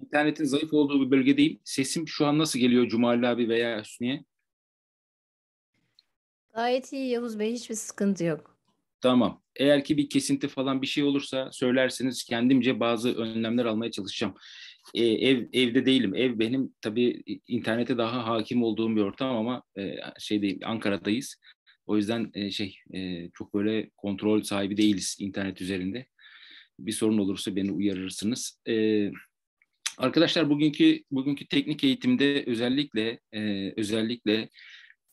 İnternetin zayıf olduğu bir bölgedeyim. Sesim şu an nasıl geliyor Cumali abi veya Hüsniye? Gayet iyi Yavuz Bey. Hiçbir sıkıntı yok. Tamam. Eğer ki bir kesinti falan bir şey olursa söylerseniz kendimce bazı önlemler almaya çalışacağım. Ee, ev evde değilim. Ev benim tabii internete daha hakim olduğum bir ortam ama e, şey değil Ankara'dayız. O yüzden e, şey e, çok böyle kontrol sahibi değiliz internet üzerinde. Bir sorun olursa beni uyarırsınız. E, Arkadaşlar bugünkü bugünkü teknik eğitimde özellikle e, özellikle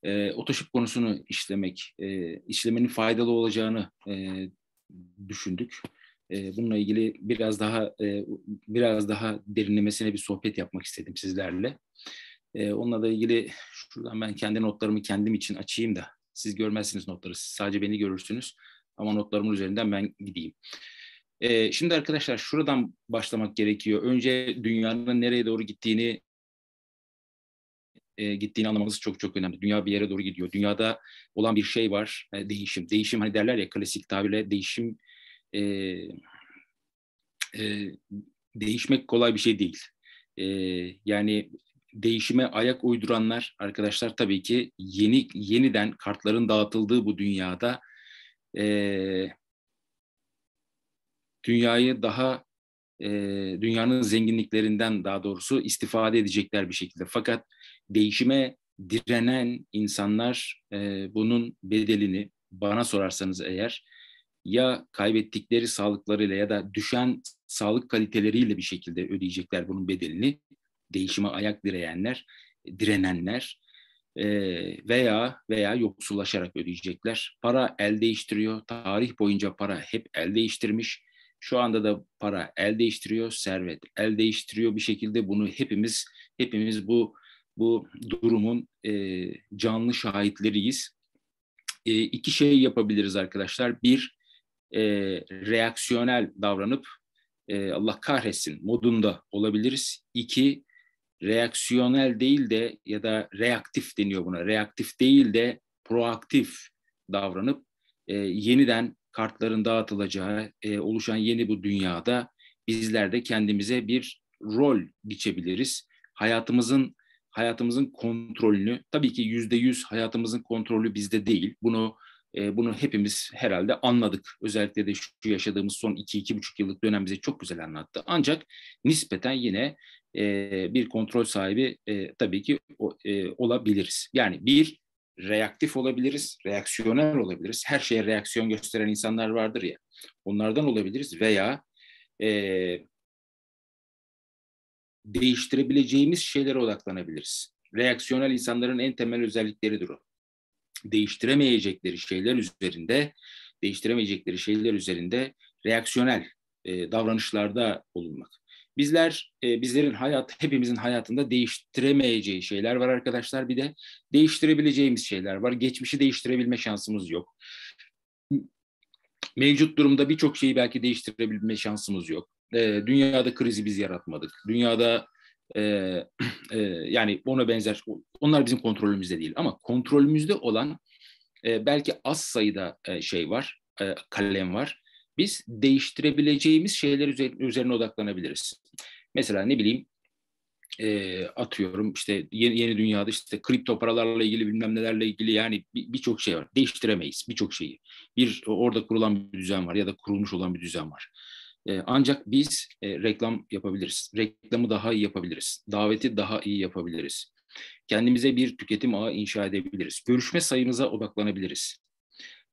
e, otoşip konusunu işlemek, e, işlemenin faydalı olacağını e, düşündük. E, bununla ilgili biraz daha e, biraz daha derinlemesine bir sohbet yapmak istedim sizlerle. E, onunla da ilgili şuradan ben kendi notlarımı kendim için açayım da siz görmezsiniz notları, siz sadece beni görürsünüz. Ama notlarımın üzerinden ben gideyim. E, şimdi arkadaşlar şuradan başlamak gerekiyor. Önce dünyanın nereye doğru gittiğini e, gittiğini anlamamız çok çok önemli. Dünya bir yere doğru gidiyor. Dünyada olan bir şey var, e, değişim. Değişim hani derler ya klasik tabirle değişim e, e, değişmek kolay bir şey değil. E, yani değişime ayak uyduranlar arkadaşlar tabii ki yeni yeniden kartların dağıtıldığı bu dünyada e, dünyayı daha e, dünyanın zenginliklerinden daha doğrusu istifade edecekler bir şekilde. Fakat değişime direnen insanlar e, bunun bedelini bana sorarsanız eğer ya kaybettikleri sağlıklarıyla ya da düşen sağlık kaliteleriyle bir şekilde ödeyecekler bunun bedelini. Değişime ayak direyenler, direnenler e, veya veya yoksullaşarak ödeyecekler. Para el değiştiriyor. Tarih boyunca para hep el değiştirmiş. Şu anda da para el değiştiriyor, servet el değiştiriyor bir şekilde bunu hepimiz hepimiz bu bu durumun e, canlı şahitleriyiz. E, iki şey yapabiliriz arkadaşlar. Bir e, reaksiyonel davranıp e, Allah kahretsin modunda olabiliriz. İki reaksiyonel değil de ya da reaktif deniyor buna. Reaktif değil de proaktif davranıp e, yeniden kartların dağıtılacağı e, oluşan yeni bu dünyada bizler de kendimize bir rol biçebiliriz. Hayatımızın hayatımızın kontrolünü tabii ki yüzde yüz hayatımızın kontrolü bizde değil. Bunu e, bunu hepimiz herhalde anladık. Özellikle de şu yaşadığımız son iki iki buçuk yıllık dönem bize çok güzel anlattı. Ancak nispeten yine e, bir kontrol sahibi e, tabii ki o, e, olabiliriz. Yani bir reaktif olabiliriz, reaksiyonel olabiliriz. Her şeye reaksiyon gösteren insanlar vardır ya. Onlardan olabiliriz veya e, değiştirebileceğimiz şeylere odaklanabiliriz. Reaksiyonel insanların en temel özellikleridir o. Değiştiremeyecekleri şeyler üzerinde, değiştiremeyecekleri şeyler üzerinde reaksiyonel e, davranışlarda bulunmak. Bizler, e, bizlerin hayat, hepimizin hayatında değiştiremeyeceği şeyler var arkadaşlar. Bir de değiştirebileceğimiz şeyler var. Geçmişi değiştirebilme şansımız yok. Mevcut durumda birçok şeyi belki değiştirebilme şansımız yok. E, dünyada krizi biz yaratmadık. Dünyada e, e, yani ona benzer, onlar bizim kontrolümüzde değil. Ama kontrolümüzde olan e, belki az sayıda e, şey var, e, kalem var biz değiştirebileceğimiz şeyler üzerine odaklanabiliriz. Mesela ne bileyim e, atıyorum işte yeni, yeni dünyada işte kripto paralarla ilgili bilmem nelerle ilgili yani birçok bir şey var. Değiştiremeyiz birçok şeyi. Bir orada kurulan bir düzen var ya da kurulmuş olan bir düzen var. E, ancak biz e, reklam yapabiliriz. Reklamı daha iyi yapabiliriz. Daveti daha iyi yapabiliriz. Kendimize bir tüketim ağı inşa edebiliriz. Görüşme sayımıza odaklanabiliriz.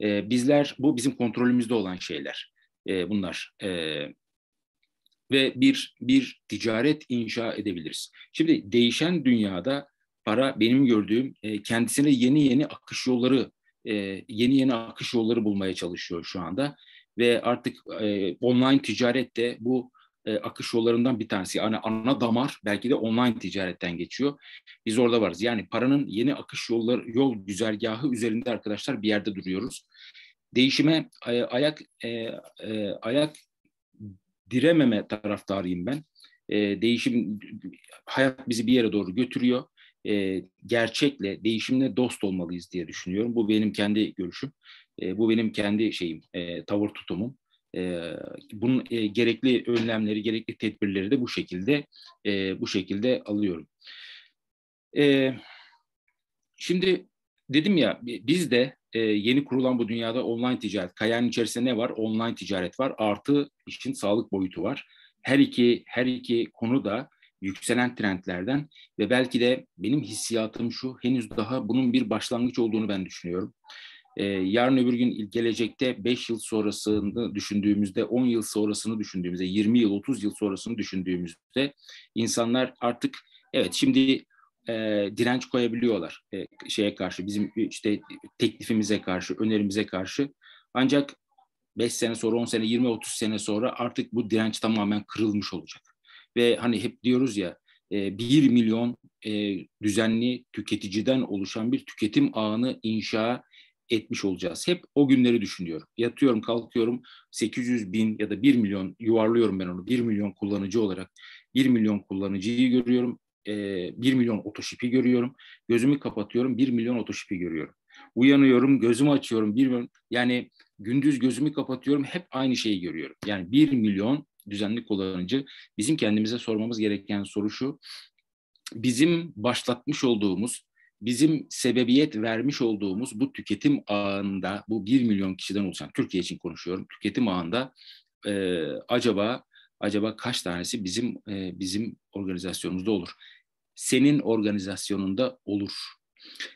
E, bizler bu bizim kontrolümüzde olan şeyler e, bunlar. E, ve bir bir ticaret inşa edebiliriz. Şimdi değişen dünyada para benim gördüğüm e, kendisine yeni yeni akış yolları e, yeni yeni akış yolları bulmaya çalışıyor şu anda ve artık e, online ticarette bu e, akış yollarından bir tanesi. Yani ana damar belki de online ticaretten geçiyor. Biz orada varız. Yani paranın yeni akış yolları, yol güzergahı üzerinde arkadaşlar bir yerde duruyoruz. Değişime ay, e, ayak e, e, ayak dirememe taraftarıyım ben. E, değişim hayat bizi bir yere doğru götürüyor. E, gerçekle, değişimle dost olmalıyız diye düşünüyorum. Bu benim kendi görüşüm. E, bu benim kendi şeyim, e, tavır tutumum bunun gerekli önlemleri, gerekli tedbirleri de bu şekilde bu şekilde alıyorum. şimdi dedim ya biz de yeni kurulan bu dünyada online ticaret, kayanın içerisinde ne var? Online ticaret var. Artı işin sağlık boyutu var. Her iki her iki konu da yükselen trendlerden ve belki de benim hissiyatım şu henüz daha bunun bir başlangıç olduğunu ben düşünüyorum. Ee, yarın öbür gün gelecekte 5 yıl sonrasını düşündüğümüzde, 10 yıl sonrasını düşündüğümüzde, 20 yıl, 30 yıl sonrasını düşündüğümüzde insanlar artık evet şimdi e, direnç koyabiliyorlar e, şeye karşı, bizim e, işte teklifimize karşı, önerimize karşı. Ancak 5 sene sonra, 10 sene, 20-30 sene sonra artık bu direnç tamamen kırılmış olacak. Ve hani hep diyoruz ya, 1 e, milyon e, düzenli tüketiciden oluşan bir tüketim ağını inşa etmiş olacağız. Hep o günleri düşünüyorum. Yatıyorum, kalkıyorum, 800 bin ya da 1 milyon yuvarlıyorum ben onu. 1 milyon kullanıcı olarak 1 milyon kullanıcıyı görüyorum. 1 milyon otoşipi görüyorum. Gözümü kapatıyorum 1 milyon otoşipi görüyorum. Uyanıyorum, gözümü açıyorum 1 Yani gündüz gözümü kapatıyorum hep aynı şeyi görüyorum. Yani 1 milyon düzenli kullanıcı. Bizim kendimize sormamız gereken soru şu. Bizim başlatmış olduğumuz bizim sebebiyet vermiş olduğumuz bu tüketim ağında, bu 1 milyon kişiden oluşan, Türkiye için konuşuyorum, tüketim ağında e, acaba acaba kaç tanesi bizim e, bizim organizasyonumuzda olur? Senin organizasyonunda olur.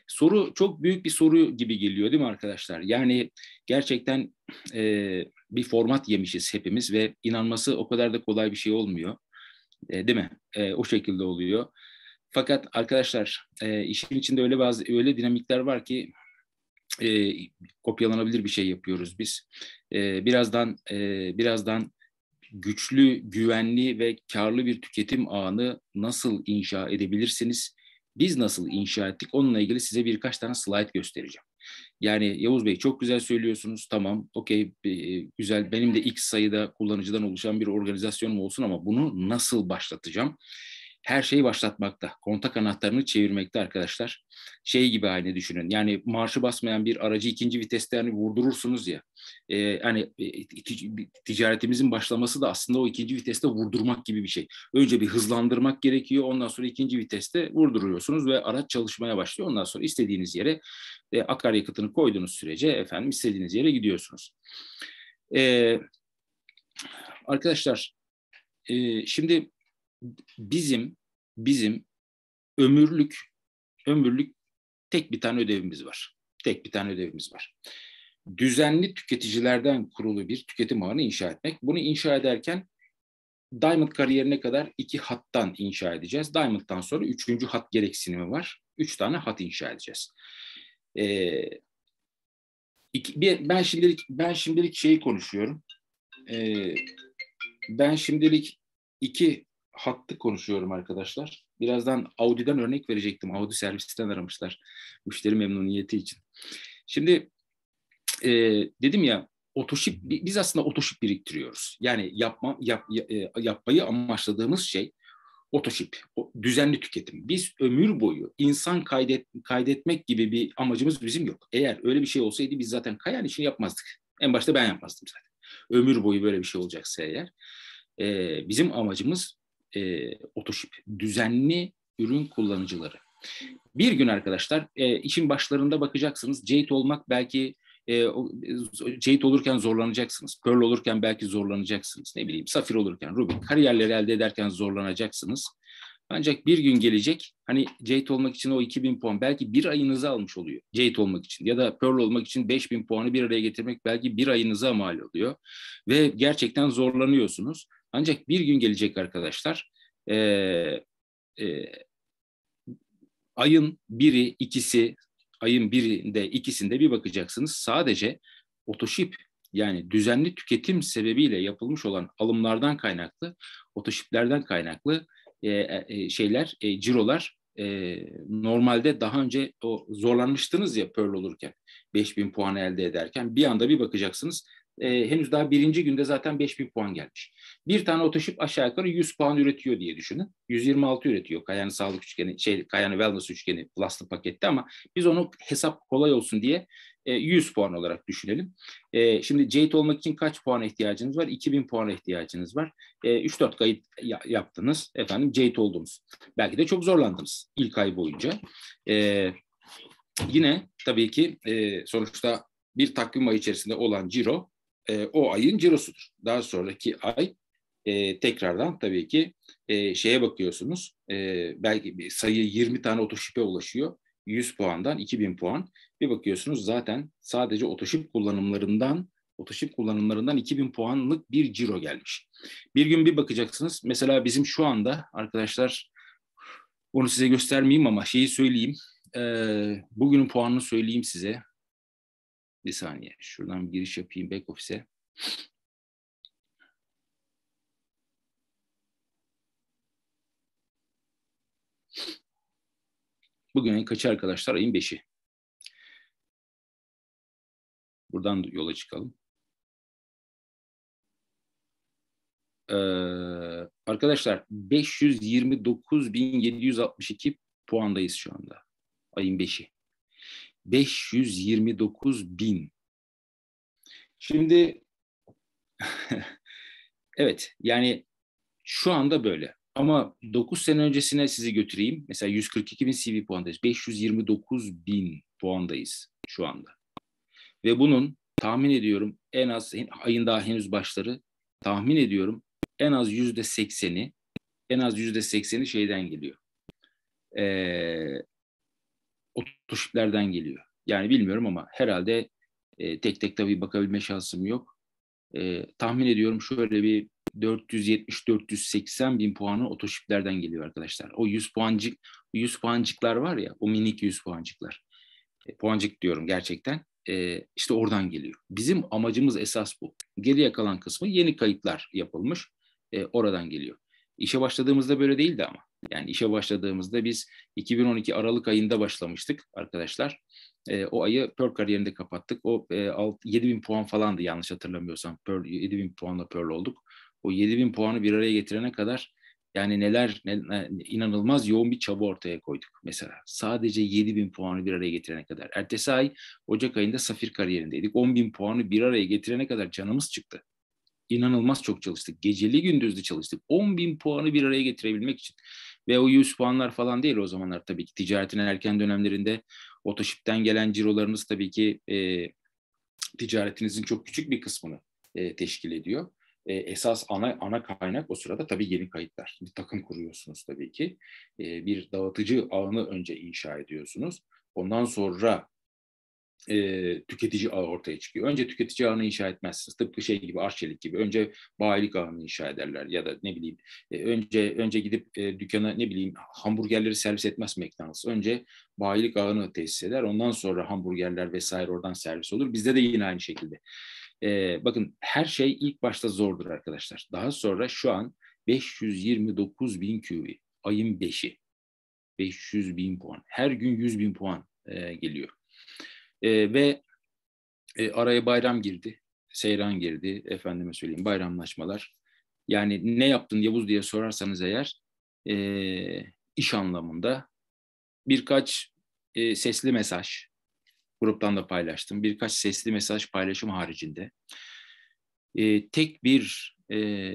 Soru çok büyük bir soru gibi geliyor değil mi arkadaşlar? Yani gerçekten e, bir format yemişiz hepimiz ve inanması o kadar da kolay bir şey olmuyor. E, değil mi? E, o şekilde oluyor. Fakat arkadaşlar e, işin içinde öyle bazı öyle dinamikler var ki e, kopyalanabilir bir şey yapıyoruz biz. E, birazdan e, birazdan güçlü, güvenli ve karlı bir tüketim ağını nasıl inşa edebilirsiniz? Biz nasıl inşa ettik? Onunla ilgili size birkaç tane slide göstereceğim. Yani Yavuz Bey çok güzel söylüyorsunuz. Tamam, okey, e, güzel. Benim de X sayıda kullanıcıdan oluşan bir organizasyonum olsun ama bunu nasıl başlatacağım? her şeyi başlatmakta. Kontak anahtarını çevirmekte arkadaşlar. Şey gibi aynı düşünün. Yani marşı basmayan bir aracı ikinci viteste yani vurdurursunuz ya. E, yani e, ticaretimizin başlaması da aslında o ikinci viteste vurdurmak gibi bir şey. Önce bir hızlandırmak gerekiyor. Ondan sonra ikinci viteste vurduruyorsunuz ve araç çalışmaya başlıyor. Ondan sonra istediğiniz yere e, akaryakıtını koyduğunuz sürece efendim istediğiniz yere gidiyorsunuz. E, arkadaşlar e, şimdi bizim bizim ömürlük ömürlük tek bir tane ödevimiz var. Tek bir tane ödevimiz var. Düzenli tüketicilerden kurulu bir tüketim ağını inşa etmek. Bunu inşa ederken Diamond kariyerine kadar iki hattan inşa edeceğiz. Diamond'dan sonra üçüncü hat gereksinimi var. Üç tane hat inşa edeceğiz. Ee, iki, bir, ben şimdilik ben şimdilik şeyi konuşuyorum. Ee, ben şimdilik iki hattı konuşuyorum arkadaşlar. Birazdan Audi'den örnek verecektim. Audi servisten aramışlar müşteri memnuniyeti için. Şimdi e, dedim ya otoship biz aslında otoship biriktiriyoruz. Yani yapma yap, e, yapmayı amaçladığımız şey otoship, düzenli tüketim. Biz ömür boyu insan kaydet, kaydetmek gibi bir amacımız bizim yok. Eğer öyle bir şey olsaydı biz zaten kayan işini yapmazdık. En başta ben yapmazdım zaten. Ömür boyu böyle bir şey olacaksa eğer. E, bizim amacımız e, oturuşup düzenli ürün kullanıcıları. Bir gün arkadaşlar e, işin başlarında bakacaksınız JIT olmak belki e, e JIT olurken zorlanacaksınız. Pearl olurken belki zorlanacaksınız. Ne bileyim Safir olurken, Ruby kariyerleri elde ederken zorlanacaksınız. Ancak bir gün gelecek hani JIT olmak için o 2000 puan belki bir ayınızı almış oluyor JIT olmak için ya da Pearl olmak için 5000 puanı bir araya getirmek belki bir ayınıza mal oluyor ve gerçekten zorlanıyorsunuz. Ancak bir gün gelecek arkadaşlar e, e, ayın biri, ikisi, ayın birinde, ikisinde bir bakacaksınız sadece otoşip yani düzenli tüketim sebebiyle yapılmış olan alımlardan kaynaklı, otoşiplerden kaynaklı e, e, şeyler, e, cirolar e, normalde daha önce o zorlanmıştınız ya Pearl olurken 5000 puan elde ederken bir anda bir bakacaksınız e, henüz daha birinci günde zaten 5000 puan gelmiş bir tane otoşip aşağı yukarı 100 puan üretiyor diye düşünün. 126 üretiyor Kayan sağlık üçgeni, şey Kayan wellness üçgeni plastik pakette ama biz onu hesap kolay olsun diye 100 e, puan olarak düşünelim. E, şimdi Jade olmak için kaç puan ihtiyacınız var? 2000 puan ihtiyacınız var. 3-4 e, kayıt yaptınız. Efendim Jade oldunuz. Belki de çok zorlandınız ilk ay boyunca. Yine tabii ki sonuçta bir takvim ayı içerisinde olan ciro o ayın cirosudur. Daha sonraki ay e, tekrardan tabii ki e, şeye bakıyorsunuz. E, belki sayı 20 tane otoşipe ulaşıyor. 100 puandan 2000 puan. Bir bakıyorsunuz zaten sadece otoşip kullanımlarından otoşip kullanımlarından 2000 puanlık bir ciro gelmiş. Bir gün bir bakacaksınız. Mesela bizim şu anda arkadaşlar onu size göstermeyeyim ama şeyi söyleyeyim. E, bugünün puanını söyleyeyim size. Bir saniye. Şuradan bir giriş yapayım back office'e. Bugün kaç arkadaşlar? Ayın beşi. Buradan yola çıkalım. Ee, arkadaşlar 529.762 puandayız şu anda. Ayın 5'i. 529.000. Şimdi evet yani şu anda böyle. Ama 9 sene öncesine sizi götüreyim. Mesela 142 bin CV puandayız. 529 bin puandayız şu anda. Ve bunun tahmin ediyorum en az ayın daha henüz başları tahmin ediyorum en az yüzde sekseni en az yüzde sekseni şeyden geliyor. Ee, ototuşiplerden geliyor. Yani bilmiyorum ama herhalde e, tek tek tabii bakabilme şansım yok. E, tahmin ediyorum şöyle bir 470-480 bin puanı otoşiplerden geliyor arkadaşlar. O 100 puancık 100 puancıklar var ya o minik 100 puancıklar. E, puancık diyorum gerçekten. E, işte oradan geliyor. Bizim amacımız esas bu. Geriye kalan kısmı yeni kayıtlar yapılmış. E, oradan geliyor. İşe başladığımızda böyle değildi ama. Yani işe başladığımızda biz 2012 Aralık ayında başlamıştık arkadaşlar. E, o ayı Pearl kariyerinde kapattık. O e, 7 bin puan falandı yanlış hatırlamıyorsam. Pearl, 7 bin puanla Pearl olduk o 7000 puanı bir araya getirene kadar yani neler ne, inanılmaz yoğun bir çaba ortaya koyduk mesela. Sadece 7000 puanı bir araya getirene kadar. Ertesi ay Ocak ayında Safir kariyerindeydik. 10.000 puanı bir araya getirene kadar canımız çıktı. İnanılmaz çok çalıştık. Geceli gündüzlü çalıştık. 10.000 puanı bir araya getirebilmek için. Ve o 100 puanlar falan değil o zamanlar tabii ki. Ticaretin erken dönemlerinde otoşipten gelen cirolarınız tabii ki e, ticaretinizin çok küçük bir kısmını e, teşkil ediyor e, esas ana ana kaynak o sırada tabii yeni kayıtlar. Bir takım kuruyorsunuz tabii ki. E, bir dağıtıcı ağını önce inşa ediyorsunuz. Ondan sonra e, tüketici ağı ortaya çıkıyor. Önce tüketici ağını inşa etmezsiniz. Tıpkı şey gibi arçelik gibi. Önce bayilik ağını inşa ederler ya da ne bileyim e, önce önce gidip e, dükkana ne bileyim hamburgerleri servis etmez McDonald's. Önce bayilik ağını tesis eder. Ondan sonra hamburgerler vesaire oradan servis olur. Bizde de yine aynı şekilde. E, bakın her şey ilk başta zordur arkadaşlar. Daha sonra şu an 529 bin QV ayın 5'i. 500 bin puan. Her gün 100 bin puan e, geliyor. E, ve e, araya bayram girdi. Seyran girdi. Efendime söyleyeyim bayramlaşmalar. Yani ne yaptın Yavuz diye sorarsanız eğer e, iş anlamında birkaç e, sesli mesaj, Gruptan da paylaştım. Birkaç sesli mesaj paylaşım haricinde. E, tek bir e,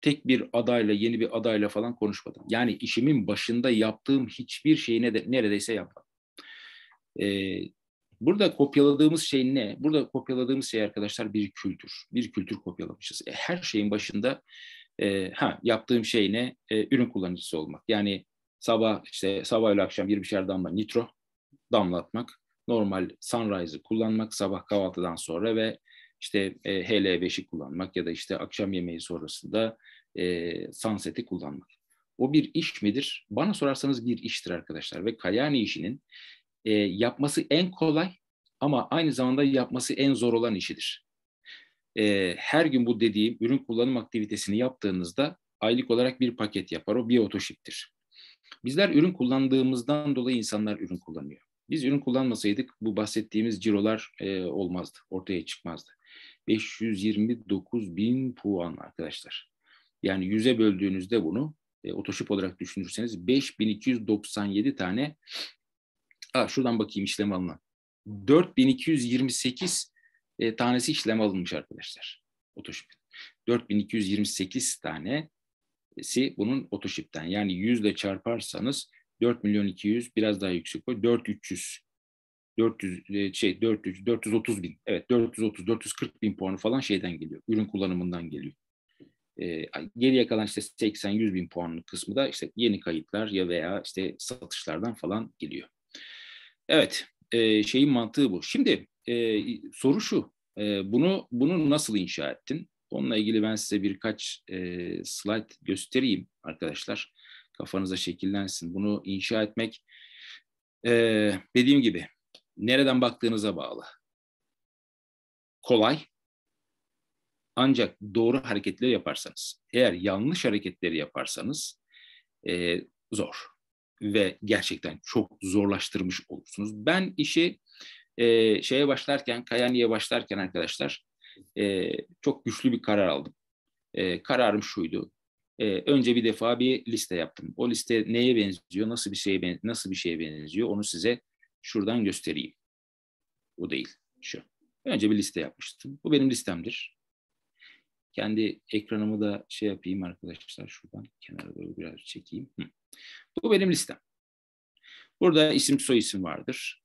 tek bir adayla, yeni bir adayla falan konuşmadım. Yani işimin başında yaptığım hiçbir şeyi ne de, neredeyse yapmadım. E, burada kopyaladığımız şey ne? Burada kopyaladığımız şey arkadaşlar bir kültür. Bir kültür kopyalamışız. E, her şeyin başında e, ha yaptığım şey ne? E, ürün kullanıcısı olmak. Yani sabah işte sabah ile akşam 20'şer damla nitro damlatmak normal sunrise'ı kullanmak sabah kahvaltıdan sonra ve işte e, HL5'i kullanmak ya da işte akşam yemeği sonrasında e, sunset'i kullanmak. O bir iş midir? Bana sorarsanız bir iştir arkadaşlar ve Kayani işinin e, yapması en kolay ama aynı zamanda yapması en zor olan işidir. E, her gün bu dediğim ürün kullanım aktivitesini yaptığınızda aylık olarak bir paket yapar. O bir otoşiptir. Bizler ürün kullandığımızdan dolayı insanlar ürün kullanıyor. Biz ürün kullanmasaydık bu bahsettiğimiz cirolar e, olmazdı, ortaya çıkmazdı. 529 bin puan arkadaşlar. Yani 100'e böldüğünüzde bunu e, otoşip olarak düşünürseniz 5297 tane Aa, şuradan bakayım işlem alınan. 4228 e, tanesi işlem alınmış arkadaşlar. Otoşipin. 4228 tanesi bunun otoşipten. Yani yüzle çarparsanız 4 milyon 200 biraz daha yüksek koy. 4 300 400 şey 400 430 bin evet 430 440 bin puanı falan şeyden geliyor. Ürün kullanımından geliyor. E, geriye kalan işte 80-100 bin puanlı kısmı da işte yeni kayıtlar ya veya işte satışlardan falan geliyor. Evet e, şeyin mantığı bu. Şimdi e, soru şu e, bunu bunu nasıl inşa ettin? Onunla ilgili ben size birkaç e, slide göstereyim arkadaşlar kafanıza şekillensin. Bunu inşa etmek ee, dediğim gibi nereden baktığınıza bağlı. Kolay ancak doğru hareketleri yaparsanız, eğer yanlış hareketleri yaparsanız e, zor ve gerçekten çok zorlaştırmış olursunuz. Ben işi e, şeye başlarken, Kayani'ye başlarken arkadaşlar e, çok güçlü bir karar aldım. E, kararım şuydu, e, önce bir defa bir liste yaptım. O liste neye benziyor, nasıl bir şeye ben, nasıl bir şeye benziyor onu size şuradan göstereyim. O değil, şu. Önce bir liste yapmıştım. Bu benim listemdir. Kendi ekranımı da şey yapayım arkadaşlar şuradan kenara doğru biraz çekeyim. Hı. Bu benim listem. Burada isim soy isim vardır.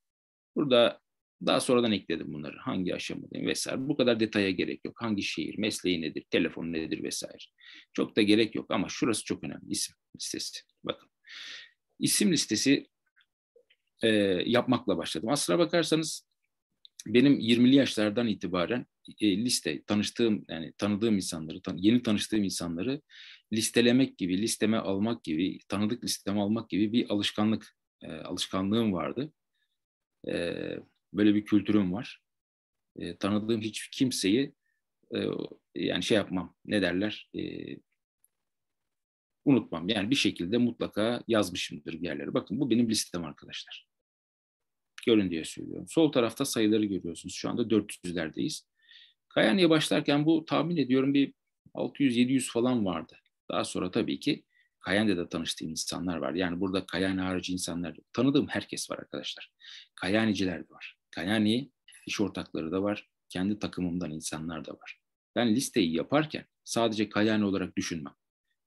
Burada daha sonradan ekledim bunları. Hangi aşamadayım vesaire. Bu kadar detaya gerek yok. Hangi şehir, mesleği nedir, telefonu nedir vesaire. Çok da gerek yok ama şurası çok önemli. İsim listesi. Bakın. İsim listesi e, yapmakla başladım. Aslına bakarsanız benim 20'li yaşlardan itibaren e, liste tanıştığım yani tanıdığım insanları, tan yeni tanıştığım insanları listelemek gibi, listeme almak gibi, tanıdık listeme almak gibi bir alışkanlık e, alışkanlığım vardı. E, Böyle bir kültürüm var. E, tanıdığım hiç kimseyi e, yani şey yapmam, ne derler, e, unutmam. Yani bir şekilde mutlaka yazmışımdır bir yerlere. Bakın bu benim listem arkadaşlar. Görün diye söylüyorum. Sol tarafta sayıları görüyorsunuz. Şu anda 400'lerdeyiz. Kayani'ye başlarken bu tahmin ediyorum bir 600-700 falan vardı. Daha sonra tabii ki Kayan'da da tanıştığım insanlar var. Yani burada Kayane harici insanlar, tanıdığım herkes var arkadaşlar. Kayaniciler de var. Kayani iş ortakları da var. Kendi takımımdan insanlar da var. Ben listeyi yaparken sadece kayani olarak düşünmem.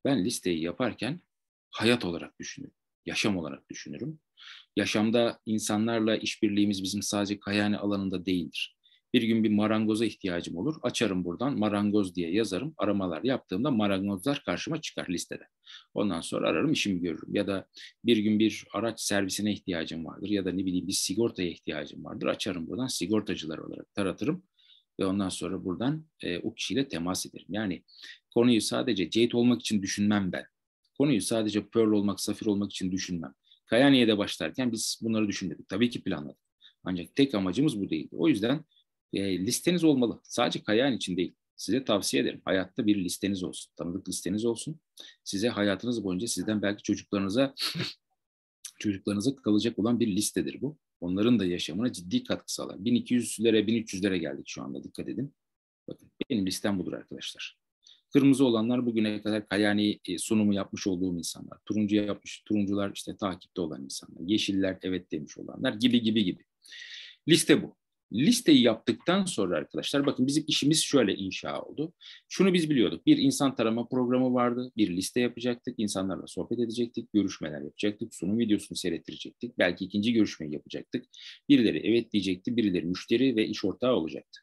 Ben listeyi yaparken hayat olarak düşünürüm. Yaşam olarak düşünürüm. Yaşamda insanlarla işbirliğimiz bizim sadece Kayani alanında değildir. Bir gün bir marangoza ihtiyacım olur. Açarım buradan marangoz diye yazarım. Aramalar yaptığımda marangozlar karşıma çıkar listede. Ondan sonra ararım işimi görürüm. Ya da bir gün bir araç servisine ihtiyacım vardır. Ya da ne bileyim bir sigortaya ihtiyacım vardır. Açarım buradan sigortacılar olarak taratırım. Ve ondan sonra buradan e, o kişiyle temas ederim. Yani konuyu sadece Jade olmak için düşünmem ben. Konuyu sadece Pearl olmak, Safir olmak için düşünmem. Kayaniye'de başlarken biz bunları düşünmedik. Tabii ki planladık. Ancak tek amacımız bu değildi. O yüzden e, listeniz olmalı. Sadece Kayağın için değil. Size tavsiye ederim. Hayatta bir listeniz olsun. Tanıdık listeniz olsun. Size hayatınız boyunca sizden belki çocuklarınıza çocuklarınıza kalacak olan bir listedir bu. Onların da yaşamına ciddi katkı sağlar. 1200'lere 1300'lere geldik şu anda dikkat edin. Bakın benim listem budur arkadaşlar. Kırmızı olanlar bugüne kadar Kayani sunumu yapmış olduğum insanlar. Turuncu yapmış, turuncular işte takipte olan insanlar. Yeşiller evet demiş olanlar gibi gibi gibi. Liste bu. Listeyi yaptıktan sonra arkadaşlar bakın bizim işimiz şöyle inşa oldu. Şunu biz biliyorduk. Bir insan tarama programı vardı. Bir liste yapacaktık. insanlarla sohbet edecektik. Görüşmeler yapacaktık. Sunum videosunu seyrettirecektik. Belki ikinci görüşmeyi yapacaktık. Birileri evet diyecekti. Birileri müşteri ve iş ortağı olacaktı.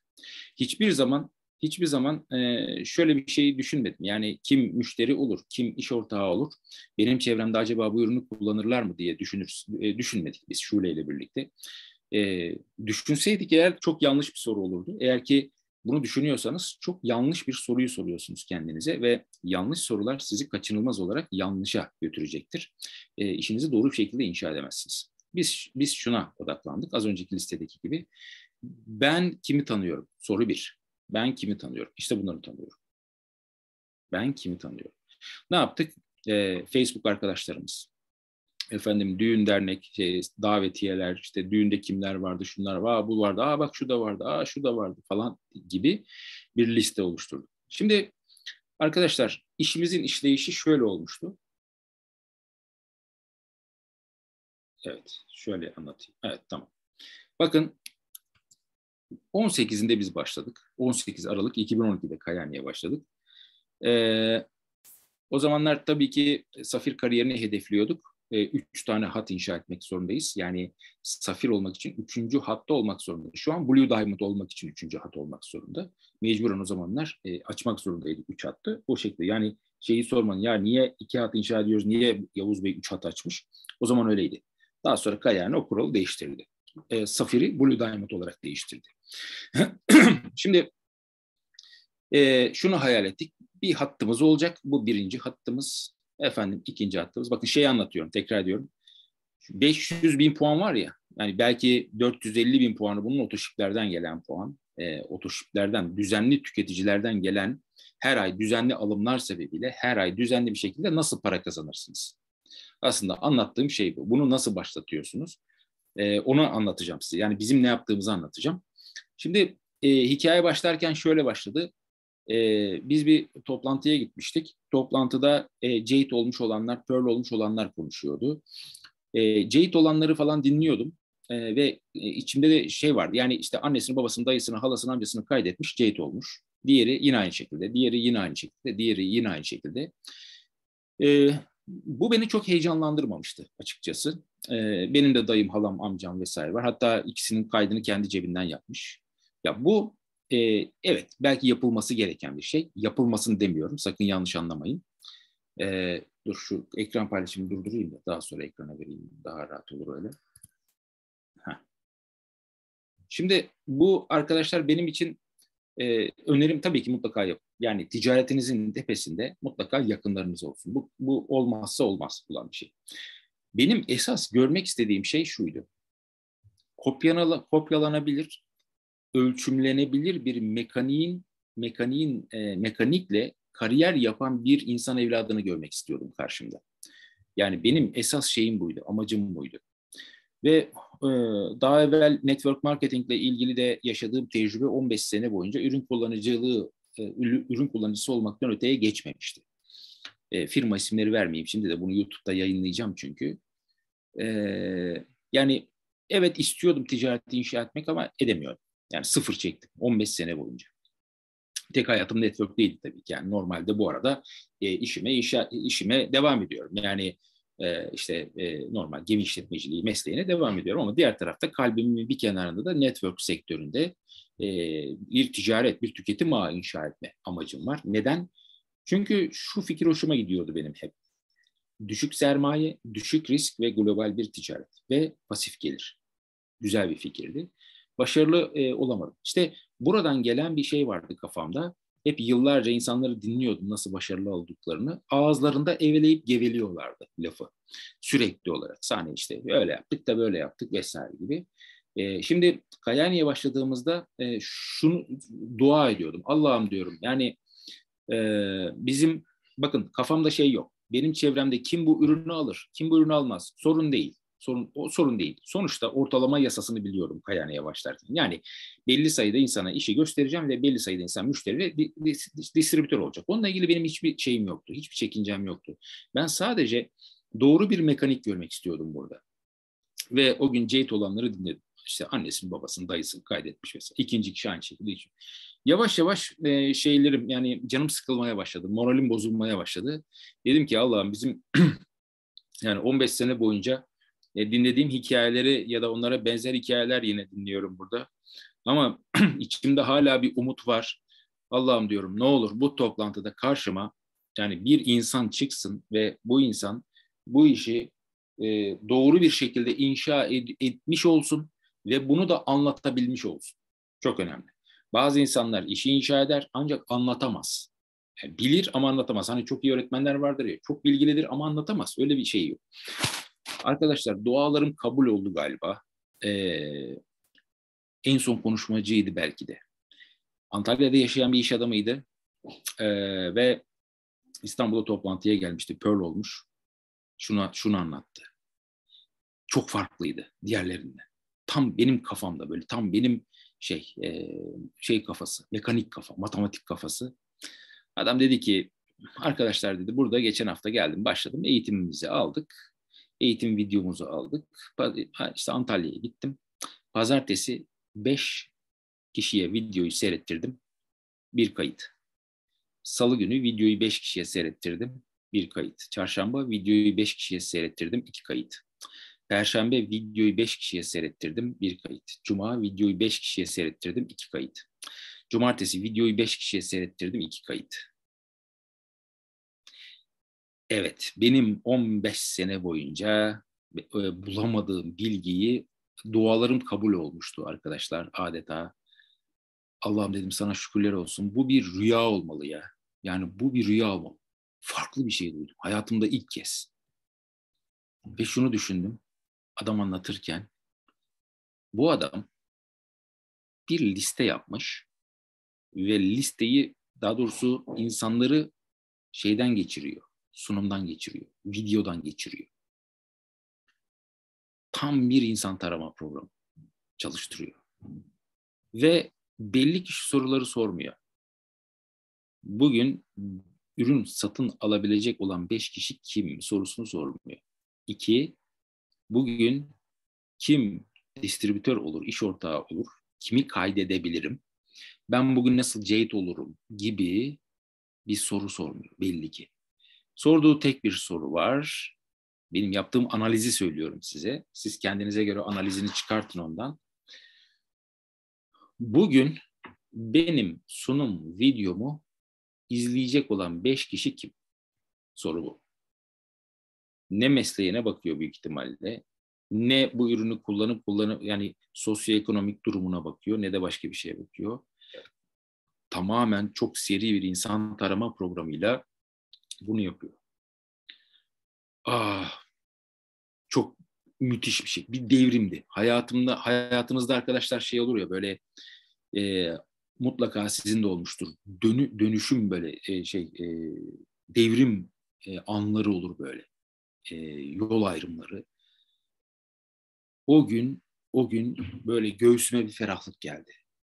Hiçbir zaman hiçbir zaman şöyle bir şey düşünmedim. Yani kim müşteri olur, kim iş ortağı olur, benim çevremde acaba bu ürünü kullanırlar mı diye düşünür, düşünmedik biz Şule ile birlikte. E, düşünseydik eğer çok yanlış bir soru olurdu. Eğer ki bunu düşünüyorsanız çok yanlış bir soruyu soruyorsunuz kendinize ve yanlış sorular sizi kaçınılmaz olarak yanlışa götürecektir. E, işinizi doğru bir şekilde inşa edemezsiniz. Biz, biz şuna odaklandık az önceki listedeki gibi. Ben kimi tanıyorum? Soru bir. Ben kimi tanıyorum? İşte bunları tanıyorum. Ben kimi tanıyorum? Ne yaptık? E, Facebook arkadaşlarımız, efendim düğün dernek şey, davetiyeler işte düğünde kimler vardı şunlar var bu vardı aa bak şu da vardı aa şu da vardı falan gibi bir liste oluşturduk. Şimdi arkadaşlar işimizin işleyişi şöyle olmuştu. Evet şöyle anlatayım. Evet tamam. Bakın 18'inde biz başladık. 18 Aralık 2012'de Kayani'ye başladık. Ee, o zamanlar tabii ki Safir kariyerini hedefliyorduk e, üç tane hat inşa etmek zorundayız. Yani safir olmak için üçüncü hatta olmak zorunda. Şu an Blue Diamond olmak için üçüncü hat olmak zorunda. Mecburen o zamanlar e, açmak zorundaydık üç hattı. O şekilde yani şeyi sormanın ya niye iki hat inşa ediyoruz, niye Yavuz Bey üç hat açmış? O zaman öyleydi. Daha sonra Kayani o kuralı değiştirdi. E, Safir'i Blue Diamond olarak değiştirdi. Şimdi e, şunu hayal ettik. Bir hattımız olacak. Bu birinci hattımız. Efendim ikinci attığımız Bakın şeyi anlatıyorum. Tekrar diyorum 500 bin puan var ya. Yani belki 450 bin puanı bunun otoshiplerden gelen puan. E, otoshiplerden, düzenli tüketicilerden gelen her ay düzenli alımlar sebebiyle her ay düzenli bir şekilde nasıl para kazanırsınız? Aslında anlattığım şey bu. Bunu nasıl başlatıyorsunuz? E, onu anlatacağım size. Yani bizim ne yaptığımızı anlatacağım. Şimdi e, hikaye başlarken şöyle başladı. E, biz bir toplantıya gitmiştik toplantıda e, Jade olmuş olanlar, Pearl olmuş olanlar konuşuyordu. E, Jade olanları falan dinliyordum. E, ve e, içimde de şey vardı. Yani işte annesini, babasını, dayısını, halasını, amcasını kaydetmiş, Jade olmuş. Diğeri yine aynı şekilde, diğeri yine aynı şekilde, diğeri yine aynı şekilde. E, bu beni çok heyecanlandırmamıştı açıkçası. E, benim de dayım, halam, amcam vesaire var. Hatta ikisinin kaydını kendi cebinden yapmış. Ya bu e, evet belki yapılması gereken bir şey. Yapılmasını demiyorum sakın yanlış anlamayın. E, dur şu ekran paylaşımı durdurayım da daha sonra ekrana vereyim daha rahat olur öyle. Heh. Şimdi bu arkadaşlar benim için e, önerim tabii ki mutlaka yap. Yani ticaretinizin tepesinde mutlaka yakınlarınız olsun. Bu, bu olmazsa olmaz olan bir şey. Benim esas görmek istediğim şey şuydu. kopyalanabilir ölçümlenebilir bir mekaniğin mekaniğin e, mekanikle kariyer yapan bir insan evladını görmek istiyordum karşımda. Yani benim esas şeyim buydu, amacım buydu. Ve e, daha evvel network marketingle ilgili de yaşadığım tecrübe 15 sene boyunca ürün kullanıcılığı, e, ürün kullanıcısı olmaktan öteye geçmemişti. E, firma isimleri vermeyeyim şimdi de bunu YouTube'da yayınlayacağım çünkü. E, yani evet istiyordum ticareti inşa etmek ama edemiyorum. Yani sıfır çektim 15 sene boyunca. Tek hayatım network değildi tabii ki. Yani normalde bu arada e, işime işe, işime devam ediyorum. Yani e, işte e, normal gemi işletmeciliği mesleğine devam ediyorum ama diğer tarafta kalbimin bir kenarında da network sektöründe e, bir ticaret, bir tüketim ağı inşa etme amacım var. Neden? Çünkü şu fikir hoşuma gidiyordu benim hep. Düşük sermaye, düşük risk ve global bir ticaret ve pasif gelir. Güzel bir fikirdi başarılı e, olamadım. İşte buradan gelen bir şey vardı kafamda. Hep yıllarca insanları dinliyordum nasıl başarılı olduklarını. Ağızlarında eveleyip geveliyorlardı lafı sürekli olarak. Sahne işte öyle yaptık da böyle yaptık vesaire gibi. E, şimdi Kayani'ye başladığımızda e, şunu dua ediyordum. Allah'ım diyorum yani e, bizim bakın kafamda şey yok. Benim çevremde kim bu ürünü alır, kim bu ürünü almaz sorun değil. Sorun, o sorun değil. Sonuçta ortalama yasasını biliyorum Kayahan'a yavaşlarken. Yani belli sayıda insana işi göstereceğim ve belli sayıda insan müşteri ve distribütör olacak. Onunla ilgili benim hiçbir şeyim yoktu. Hiçbir çekincem yoktu. Ben sadece doğru bir mekanik görmek istiyordum burada. Ve o gün Jade olanları dinledim. İşte annesinin, babasının, dayısını kaydetmiş mesela İkinci kişi aynı şekilde için. Yavaş yavaş e, şeylerim yani canım sıkılmaya başladı. Moralim bozulmaya başladı. Dedim ki Allah'ım bizim yani 15 sene boyunca e, dinlediğim hikayeleri ya da onlara benzer hikayeler yine dinliyorum burada. Ama içimde hala bir umut var. Allah'ım diyorum ne olur bu toplantıda karşıma yani bir insan çıksın ve bu insan bu işi e, doğru bir şekilde inşa ed- etmiş olsun ve bunu da anlatabilmiş olsun. Çok önemli. Bazı insanlar işi inşa eder ancak anlatamaz. Yani e, bilir ama anlatamaz. Hani çok iyi öğretmenler vardır ya çok bilgilidir ama anlatamaz. Öyle bir şey yok. Arkadaşlar dualarım kabul oldu galiba. Ee, en son konuşmacıydı belki de. Antalya'da yaşayan bir iş adamıydı. Ee, ve İstanbul'a toplantıya gelmişti. Pearl olmuş. Şuna şunu anlattı. Çok farklıydı diğerlerinden. Tam benim kafamda böyle tam benim şey e, şey kafası, mekanik kafa, matematik kafası. Adam dedi ki arkadaşlar dedi burada geçen hafta geldim başladım eğitimimizi aldık eğitim videomuzu aldık. İşte Antalya'ya gittim. Pazartesi beş kişiye videoyu seyrettirdim. Bir kayıt. Salı günü videoyu beş kişiye seyrettirdim. Bir kayıt. Çarşamba videoyu beş kişiye seyrettirdim. iki kayıt. Perşembe videoyu beş kişiye seyrettirdim. Bir kayıt. Cuma videoyu beş kişiye seyrettirdim. iki kayıt. Cumartesi videoyu beş kişiye seyrettirdim. iki kayıt. Evet, benim 15 sene boyunca e, bulamadığım bilgiyi dualarım kabul olmuştu arkadaşlar adeta. Allah'ım dedim sana şükürler olsun. Bu bir rüya olmalı ya. Yani bu bir rüya mı? Farklı bir şey duydum. Hayatımda ilk kez. Ve şunu düşündüm. Adam anlatırken bu adam bir liste yapmış ve listeyi daha doğrusu insanları şeyden geçiriyor sunumdan geçiriyor, videodan geçiriyor. Tam bir insan tarama programı çalıştırıyor. Ve belli kişi soruları sormuyor. Bugün ürün satın alabilecek olan beş kişi kim sorusunu sormuyor. İki, bugün kim distribütör olur, iş ortağı olur, kimi kaydedebilirim, ben bugün nasıl Jade olurum gibi bir soru sormuyor belli ki. Sorduğu tek bir soru var. Benim yaptığım analizi söylüyorum size. Siz kendinize göre analizini çıkartın ondan. Bugün benim sunum videomu izleyecek olan beş kişi kim? Soru bu. Ne mesleğine bakıyor büyük ihtimalle, ne bu ürünü kullanıp kullanıp yani sosyoekonomik durumuna bakıyor ne de başka bir şeye bakıyor. Tamamen çok seri bir insan tarama programıyla bunu yapıyor. Ah, çok müthiş bir şey. Bir devrimdi. Hayatımda, hayatınızda arkadaşlar şey olur ya böyle e, mutlaka sizin de olmuştur. Dönü, dönüşüm böyle e, şey e, devrim e, anları olur böyle. E, yol ayrımları. O gün o gün böyle göğsüme bir ferahlık geldi.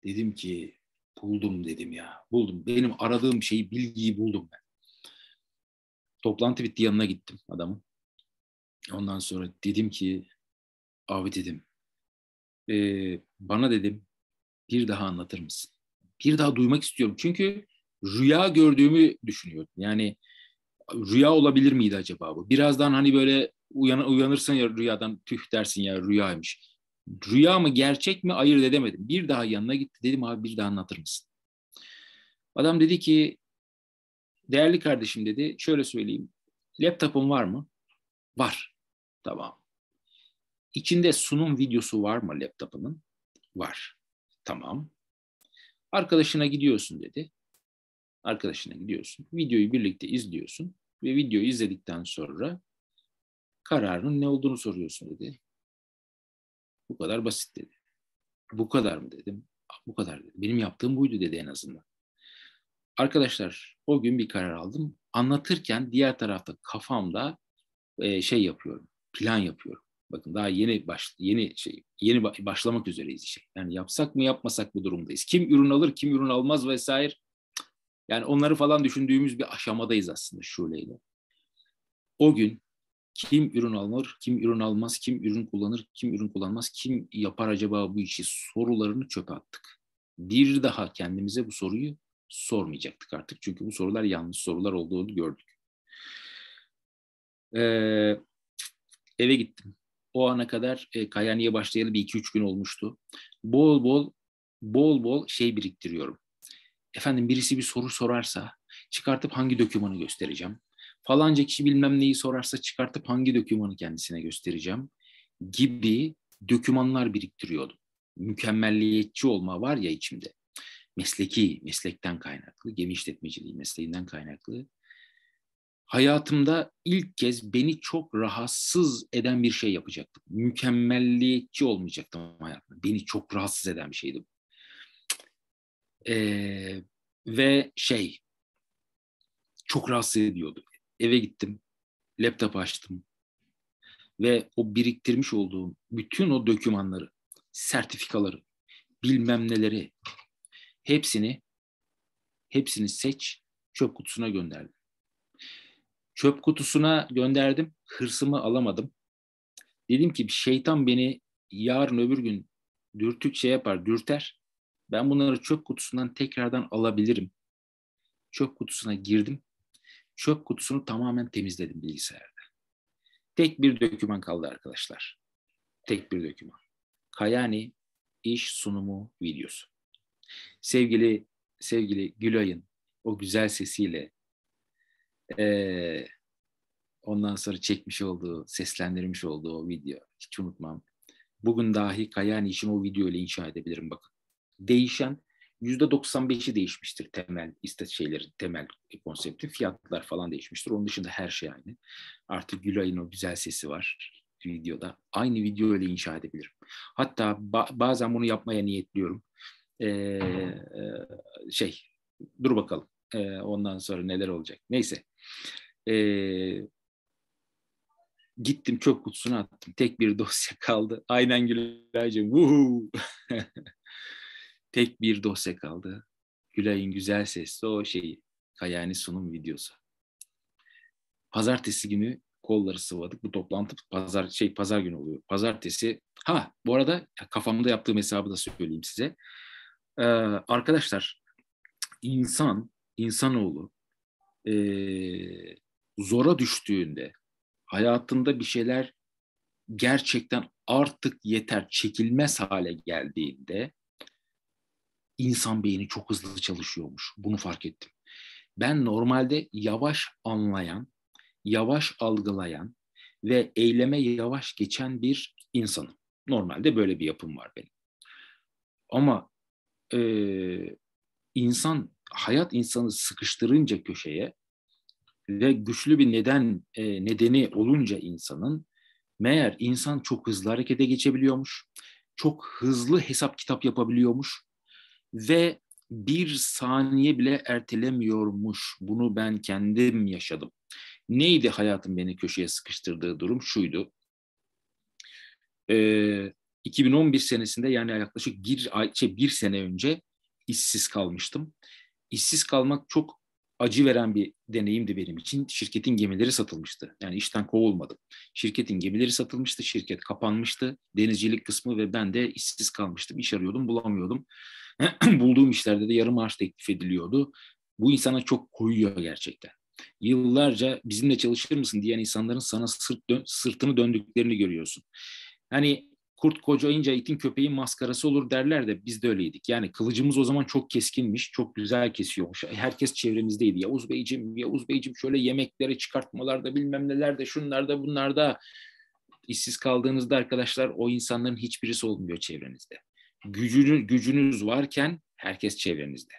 Dedim ki buldum dedim ya. Buldum. Benim aradığım şeyi, bilgiyi buldum ben. Toplantı bitti yanına gittim adamın. Ondan sonra dedim ki abi dedim e, bana dedim bir daha anlatır mısın? Bir daha duymak istiyorum. Çünkü rüya gördüğümü düşünüyordum. Yani rüya olabilir miydi acaba bu? Birazdan hani böyle uyan, uyanırsın ya rüyadan tüh dersin ya rüyaymış. Rüya mı gerçek mi ayırt edemedim. Bir daha yanına gitti dedim abi bir daha anlatır mısın? Adam dedi ki değerli kardeşim dedi şöyle söyleyeyim. Laptopun var mı? Var. Tamam. İçinde sunum videosu var mı laptopunun? Var. Tamam. Arkadaşına gidiyorsun dedi. Arkadaşına gidiyorsun. Videoyu birlikte izliyorsun ve videoyu izledikten sonra kararının ne olduğunu soruyorsun dedi. Bu kadar basit dedi. Bu kadar mı dedim? Bu kadar dedi. Benim yaptığım buydu dedi en azından. Arkadaşlar o gün bir karar aldım. Anlatırken diğer tarafta kafamda e, şey yapıyorum, plan yapıyorum. Bakın daha yeni baş, yeni şey yeni başlamak üzereyiz işte. Yani yapsak mı yapmasak bu durumdayız. Kim ürün alır, kim ürün almaz vesaire. Yani onları falan düşündüğümüz bir aşamadayız aslında şuleyle. O gün kim ürün alır, kim ürün almaz, kim ürün kullanır, kim ürün kullanmaz, kim yapar acaba bu işi sorularını çöpe attık. Bir daha kendimize bu soruyu sormayacaktık artık. Çünkü bu sorular yanlış sorular olduğunu gördük. Ee, eve gittim. O ana kadar e, Kayani'ye başlayalı bir iki üç gün olmuştu. Bol bol bol bol şey biriktiriyorum. Efendim birisi bir soru sorarsa çıkartıp hangi dokümanı göstereceğim? Falanca kişi bilmem neyi sorarsa çıkartıp hangi dokümanı kendisine göstereceğim gibi dokümanlar biriktiriyordum. Mükemmelliyetçi olma var ya içimde mesleki, meslekten kaynaklı, gemi işletmeciliği mesleğinden kaynaklı hayatımda ilk kez beni çok rahatsız eden bir şey yapacaktım. Mükemmelliyetçi olmayacaktım hayatımda. Beni çok rahatsız eden bir şeydi bu. Ee, ve şey, çok rahatsız ediyordu. Eve gittim, laptop açtım ve o biriktirmiş olduğum bütün o dokümanları, sertifikaları, bilmem neleri, Hepsini hepsini seç çöp kutusuna gönderdim. Çöp kutusuna gönderdim. Hırsımı alamadım. Dedim ki şeytan beni yarın öbür gün dürtükçe şey yapar, dürter. Ben bunları çöp kutusundan tekrardan alabilirim. Çöp kutusuna girdim. Çöp kutusunu tamamen temizledim bilgisayarda. Tek bir döküman kaldı arkadaşlar. Tek bir döküman. Kayani iş sunumu videosu. Sevgili sevgili Gülay'ın o güzel sesiyle e, ondan sonra çekmiş olduğu, seslendirmiş olduğu o video. Hiç unutmam. Bugün dahi kayan için o video ile inşa edebilirim bakın. Değişen %95'i değişmiştir temel istat şeylerin temel konsepti. Fiyatlar falan değişmiştir. Onun dışında her şey aynı. Artık Gülay'ın o güzel sesi var videoda. Aynı video ile inşa edebilirim. Hatta ba- bazen bunu yapmaya niyetliyorum e, şey dur bakalım e, ondan sonra neler olacak. Neyse. E, gittim çok kutusunu attım. Tek bir dosya kaldı. Aynen Gülay'cığım. Vuhu! Tek bir dosya kaldı. Gülay'ın güzel sesli o şeyi. Kayani sunum videosu. Pazartesi günü kolları sıvadık. Bu toplantı pazar şey pazar günü oluyor. Pazartesi ha bu arada kafamda yaptığım hesabı da söyleyeyim size. Ee, arkadaşlar insan, insanoğlu e, zora düştüğünde hayatında bir şeyler gerçekten artık yeter çekilmez hale geldiğinde insan beyni çok hızlı çalışıyormuş. Bunu fark ettim. Ben normalde yavaş anlayan, yavaş algılayan ve eyleme yavaş geçen bir insanım. Normalde böyle bir yapım var benim. Ama e, insan hayat insanı sıkıştırınca köşeye ve güçlü bir neden e, nedeni olunca insanın meğer insan çok hızlı harekete geçebiliyormuş, çok hızlı hesap kitap yapabiliyormuş ve bir saniye bile ertelemiyormuş. Bunu ben kendim yaşadım. Neydi hayatın beni köşeye sıkıştırdığı durum? Şuydu. Ee, 2011 senesinde yani yaklaşık bir, ay, şey, bir sene önce işsiz kalmıştım. İşsiz kalmak çok acı veren bir deneyimdi benim için. Şirketin gemileri satılmıştı. Yani işten kovulmadım. Şirketin gemileri satılmıştı, şirket kapanmıştı. Denizcilik kısmı ve ben de işsiz kalmıştım. İş arıyordum, bulamıyordum. Bulduğum işlerde de yarım maaş teklif ediliyordu. Bu insana çok koyuyor gerçekten. Yıllarca bizimle çalışır mısın diyen insanların sana sırt dön- sırtını döndüklerini görüyorsun. Hani kurt kocayınca itin köpeğin maskarası olur derler de biz de öyleydik. Yani kılıcımız o zaman çok keskinmiş, çok güzel kesiyormuş. Herkes çevremizdeydi. Yavuz Beyciğim, Yavuz Beyciğim şöyle yemeklere çıkartmalarda bilmem nelerde şunlarda bunlarda işsiz kaldığınızda arkadaşlar o insanların hiçbirisi olmuyor çevrenizde. Gücünüz, gücünüz varken herkes çevrenizde.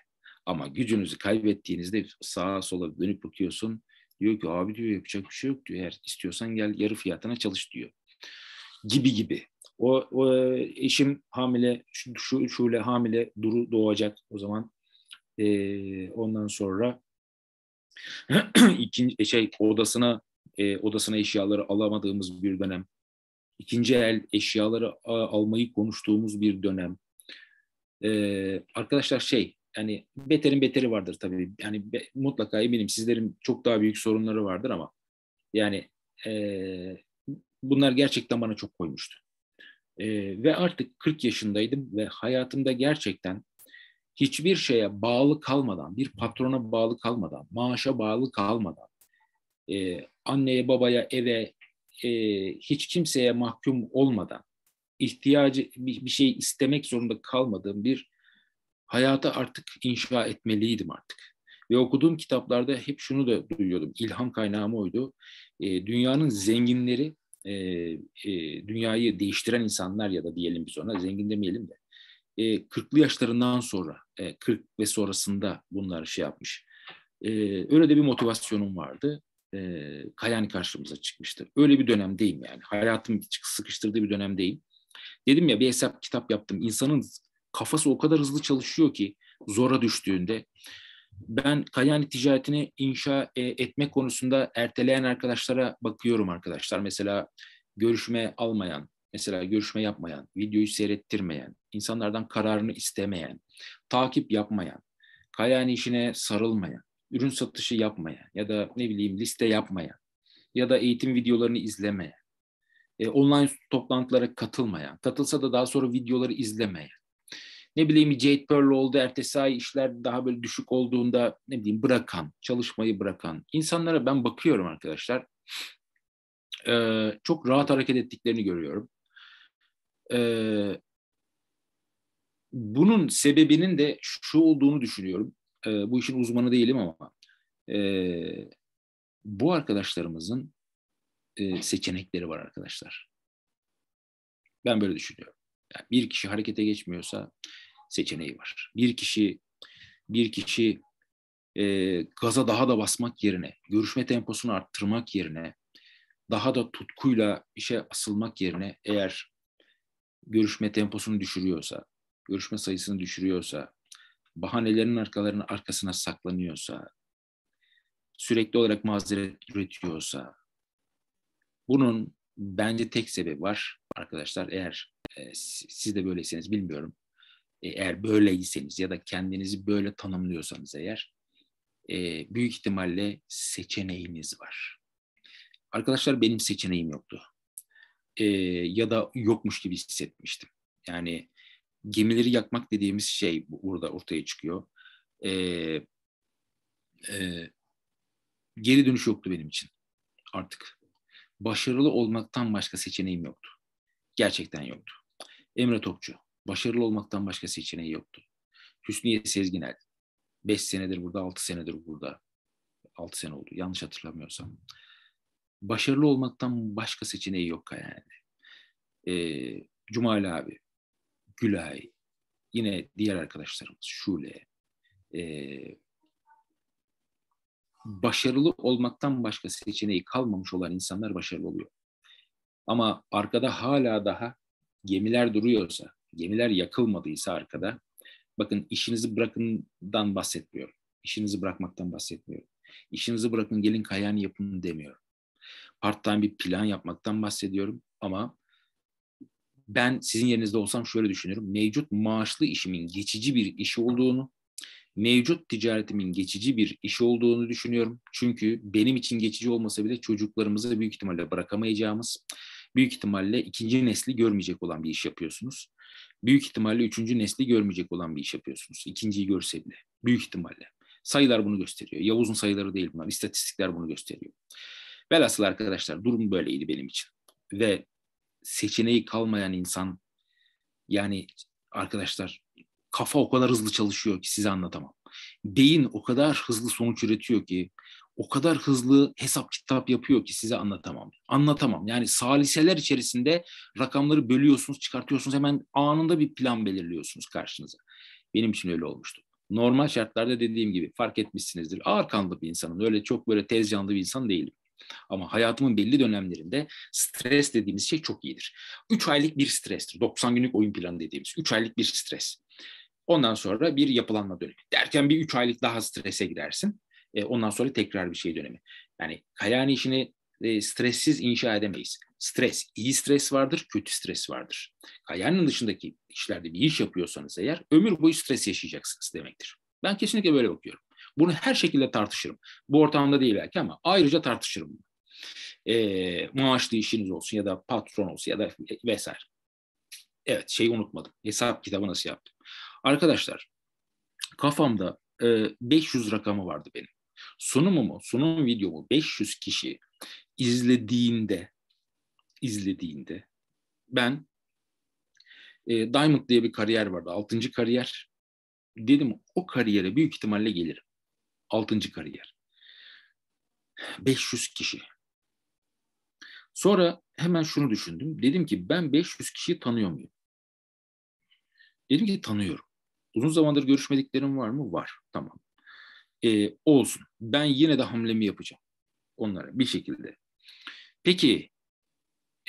Ama gücünüzü kaybettiğinizde sağa sola dönüp bakıyorsun. Diyor ki abi diyor yapacak bir şey yok diyor. Eğer istiyorsan gel yarı fiyatına çalış diyor. Gibi gibi. O, o eşim hamile, şu, şu şule hamile Duru doğacak o zaman. E, ondan sonra ikinci e, şey odasına e, odasına eşyaları alamadığımız bir dönem. İkinci el eşyaları almayı konuştuğumuz bir dönem. E, arkadaşlar şey yani beterin beteri vardır tabii. Yani be, mutlaka eminim sizlerin çok daha büyük sorunları vardır ama yani e, bunlar gerçekten bana çok koymuştu. E, ve artık 40 yaşındaydım ve hayatımda gerçekten hiçbir şeye bağlı kalmadan, bir patrona bağlı kalmadan, maaşa bağlı kalmadan, e, anneye, babaya, eve, e, hiç kimseye mahkum olmadan, ihtiyacı bir, bir şey istemek zorunda kalmadığım bir hayata artık inşa etmeliydim artık. Ve okuduğum kitaplarda hep şunu da duyuyordum, ilham kaynağım oydu. E, dünyanın zenginleri e, e, dünyayı değiştiren insanlar ya da diyelim biz ona zengin demeyelim de e, 40'lı yaşlarından sonra e, 40 ve sonrasında bunlar şey yapmış. E, öyle de bir motivasyonum vardı. E, Kayani karşımıza çıkmıştı. Öyle bir dönemdeyim yani. Hayatım sıkıştırdığı bir dönemdeyim. Dedim ya bir hesap kitap yaptım. İnsanın kafası o kadar hızlı çalışıyor ki zora düştüğünde ben Kayani ticaretini inşa e, etme konusunda erteleyen arkadaşlara bakıyorum arkadaşlar. Mesela görüşme almayan, mesela görüşme yapmayan, videoyu seyrettirmeyen, insanlardan kararını istemeyen, takip yapmayan, Kayani işine sarılmayan, ürün satışı yapmayan ya da ne bileyim liste yapmayan ya da eğitim videolarını izlemeyen, e, online toplantılara katılmayan, katılsa da daha sonra videoları izlemeyen, ne bileyim Jade Pearl oldu, ertesi ay işler daha böyle düşük olduğunda ne bileyim bırakan, çalışmayı bırakan insanlara ben bakıyorum arkadaşlar. Ee, çok rahat hareket ettiklerini görüyorum. Ee, bunun sebebinin de şu olduğunu düşünüyorum. Ee, bu işin uzmanı değilim ama e, bu arkadaşlarımızın e, seçenekleri var arkadaşlar. Ben böyle düşünüyorum. Yani bir kişi harekete geçmiyorsa seçeneği var. Bir kişi bir kişi e, gaza daha da basmak yerine, görüşme temposunu arttırmak yerine, daha da tutkuyla işe asılmak yerine eğer görüşme temposunu düşürüyorsa, görüşme sayısını düşürüyorsa, bahanelerin arkalarının arkasına saklanıyorsa, sürekli olarak mazeret üretiyorsa, bunun bence tek sebebi var arkadaşlar. Eğer e, siz de böyleyseniz bilmiyorum. E, eğer böyleyseniz ya da kendinizi böyle tanımlıyorsanız eğer e, büyük ihtimalle seçeneğiniz var. Arkadaşlar benim seçeneğim yoktu. E, ya da yokmuş gibi hissetmiştim. Yani gemileri yakmak dediğimiz şey burada ortaya çıkıyor. E, e, geri dönüş yoktu benim için artık. Başarılı olmaktan başka seçeneğim yoktu. Gerçekten yoktu. Emre Topçu. Başarılı olmaktan başka seçeneği yoktu. Hüsniye Sezginer 5 senedir burada, 6 senedir burada. 6 sene oldu yanlış hatırlamıyorsam. Başarılı olmaktan başka seçeneği yok yani. Ee, Cumali abi, Gülay, yine diğer arkadaşlarımız Şule. Ee, başarılı olmaktan başka seçeneği kalmamış olan insanlar başarılı oluyor. Ama arkada hala daha gemiler duruyorsa, gemiler yakılmadıysa arkada, bakın işinizi bırakından bahsetmiyorum. İşinizi bırakmaktan bahsetmiyorum. İşinizi bırakın gelin kayanı yapın demiyorum. Part-time bir plan yapmaktan bahsediyorum ama ben sizin yerinizde olsam şöyle düşünüyorum: Mevcut maaşlı işimin geçici bir iş olduğunu, mevcut ticaretimin geçici bir iş olduğunu düşünüyorum. Çünkü benim için geçici olmasa bile çocuklarımızı büyük ihtimalle bırakamayacağımız, büyük ihtimalle ikinci nesli görmeyecek olan bir iş yapıyorsunuz büyük ihtimalle üçüncü nesli görmeyecek olan bir iş yapıyorsunuz. İkinciyi görse bile. Büyük ihtimalle. Sayılar bunu gösteriyor. Yavuz'un sayıları değil bunlar. İstatistikler bunu gösteriyor. Velhasıl arkadaşlar durum böyleydi benim için. Ve seçeneği kalmayan insan yani arkadaşlar kafa o kadar hızlı çalışıyor ki size anlatamam. Beyin o kadar hızlı sonuç üretiyor ki o kadar hızlı hesap kitap yapıyor ki size anlatamam. Anlatamam. Yani saliseler içerisinde rakamları bölüyorsunuz, çıkartıyorsunuz. Hemen anında bir plan belirliyorsunuz karşınıza. Benim için öyle olmuştu. Normal şartlarda dediğim gibi fark etmişsinizdir. Ağır kanlı bir insanım. Öyle çok böyle tez canlı bir insan değilim. Ama hayatımın belli dönemlerinde stres dediğimiz şey çok iyidir. 3 aylık bir strestir. 90 günlük oyun planı dediğimiz 3 aylık bir stres. Ondan sonra bir yapılanma dönemi. Derken bir 3 aylık daha strese girersin. E, ondan sonra tekrar bir şey dönemi. Yani Kayani işini e, stressiz inşa edemeyiz. Stres, iyi stres vardır, kötü stres vardır. Kayani'nin dışındaki işlerde bir iş yapıyorsanız eğer ömür boyu stres yaşayacaksınız demektir. Ben kesinlikle böyle bakıyorum. Bunu her şekilde tartışırım. Bu ortamda değil belki ama ayrıca tartışırım. E, maaşlı işiniz olsun ya da patron olsun ya da vesaire. Evet şeyi unutmadım. Hesap kitabı nasıl yaptım? Arkadaşlar kafamda e, 500 rakamı vardı benim. Sunumu mu, sunum videomu 500 kişi izlediğinde izlediğinde ben e, Diamond diye bir kariyer vardı. Altıncı kariyer. Dedim o kariyere büyük ihtimalle gelirim. Altıncı kariyer. 500 kişi. Sonra hemen şunu düşündüm. Dedim ki ben 500 kişiyi tanıyor muyum? Dedim ki tanıyorum. Uzun zamandır görüşmediklerim var mı? Var. Tamam e, olsun. Ben yine de hamlemi yapacağım onlara bir şekilde. Peki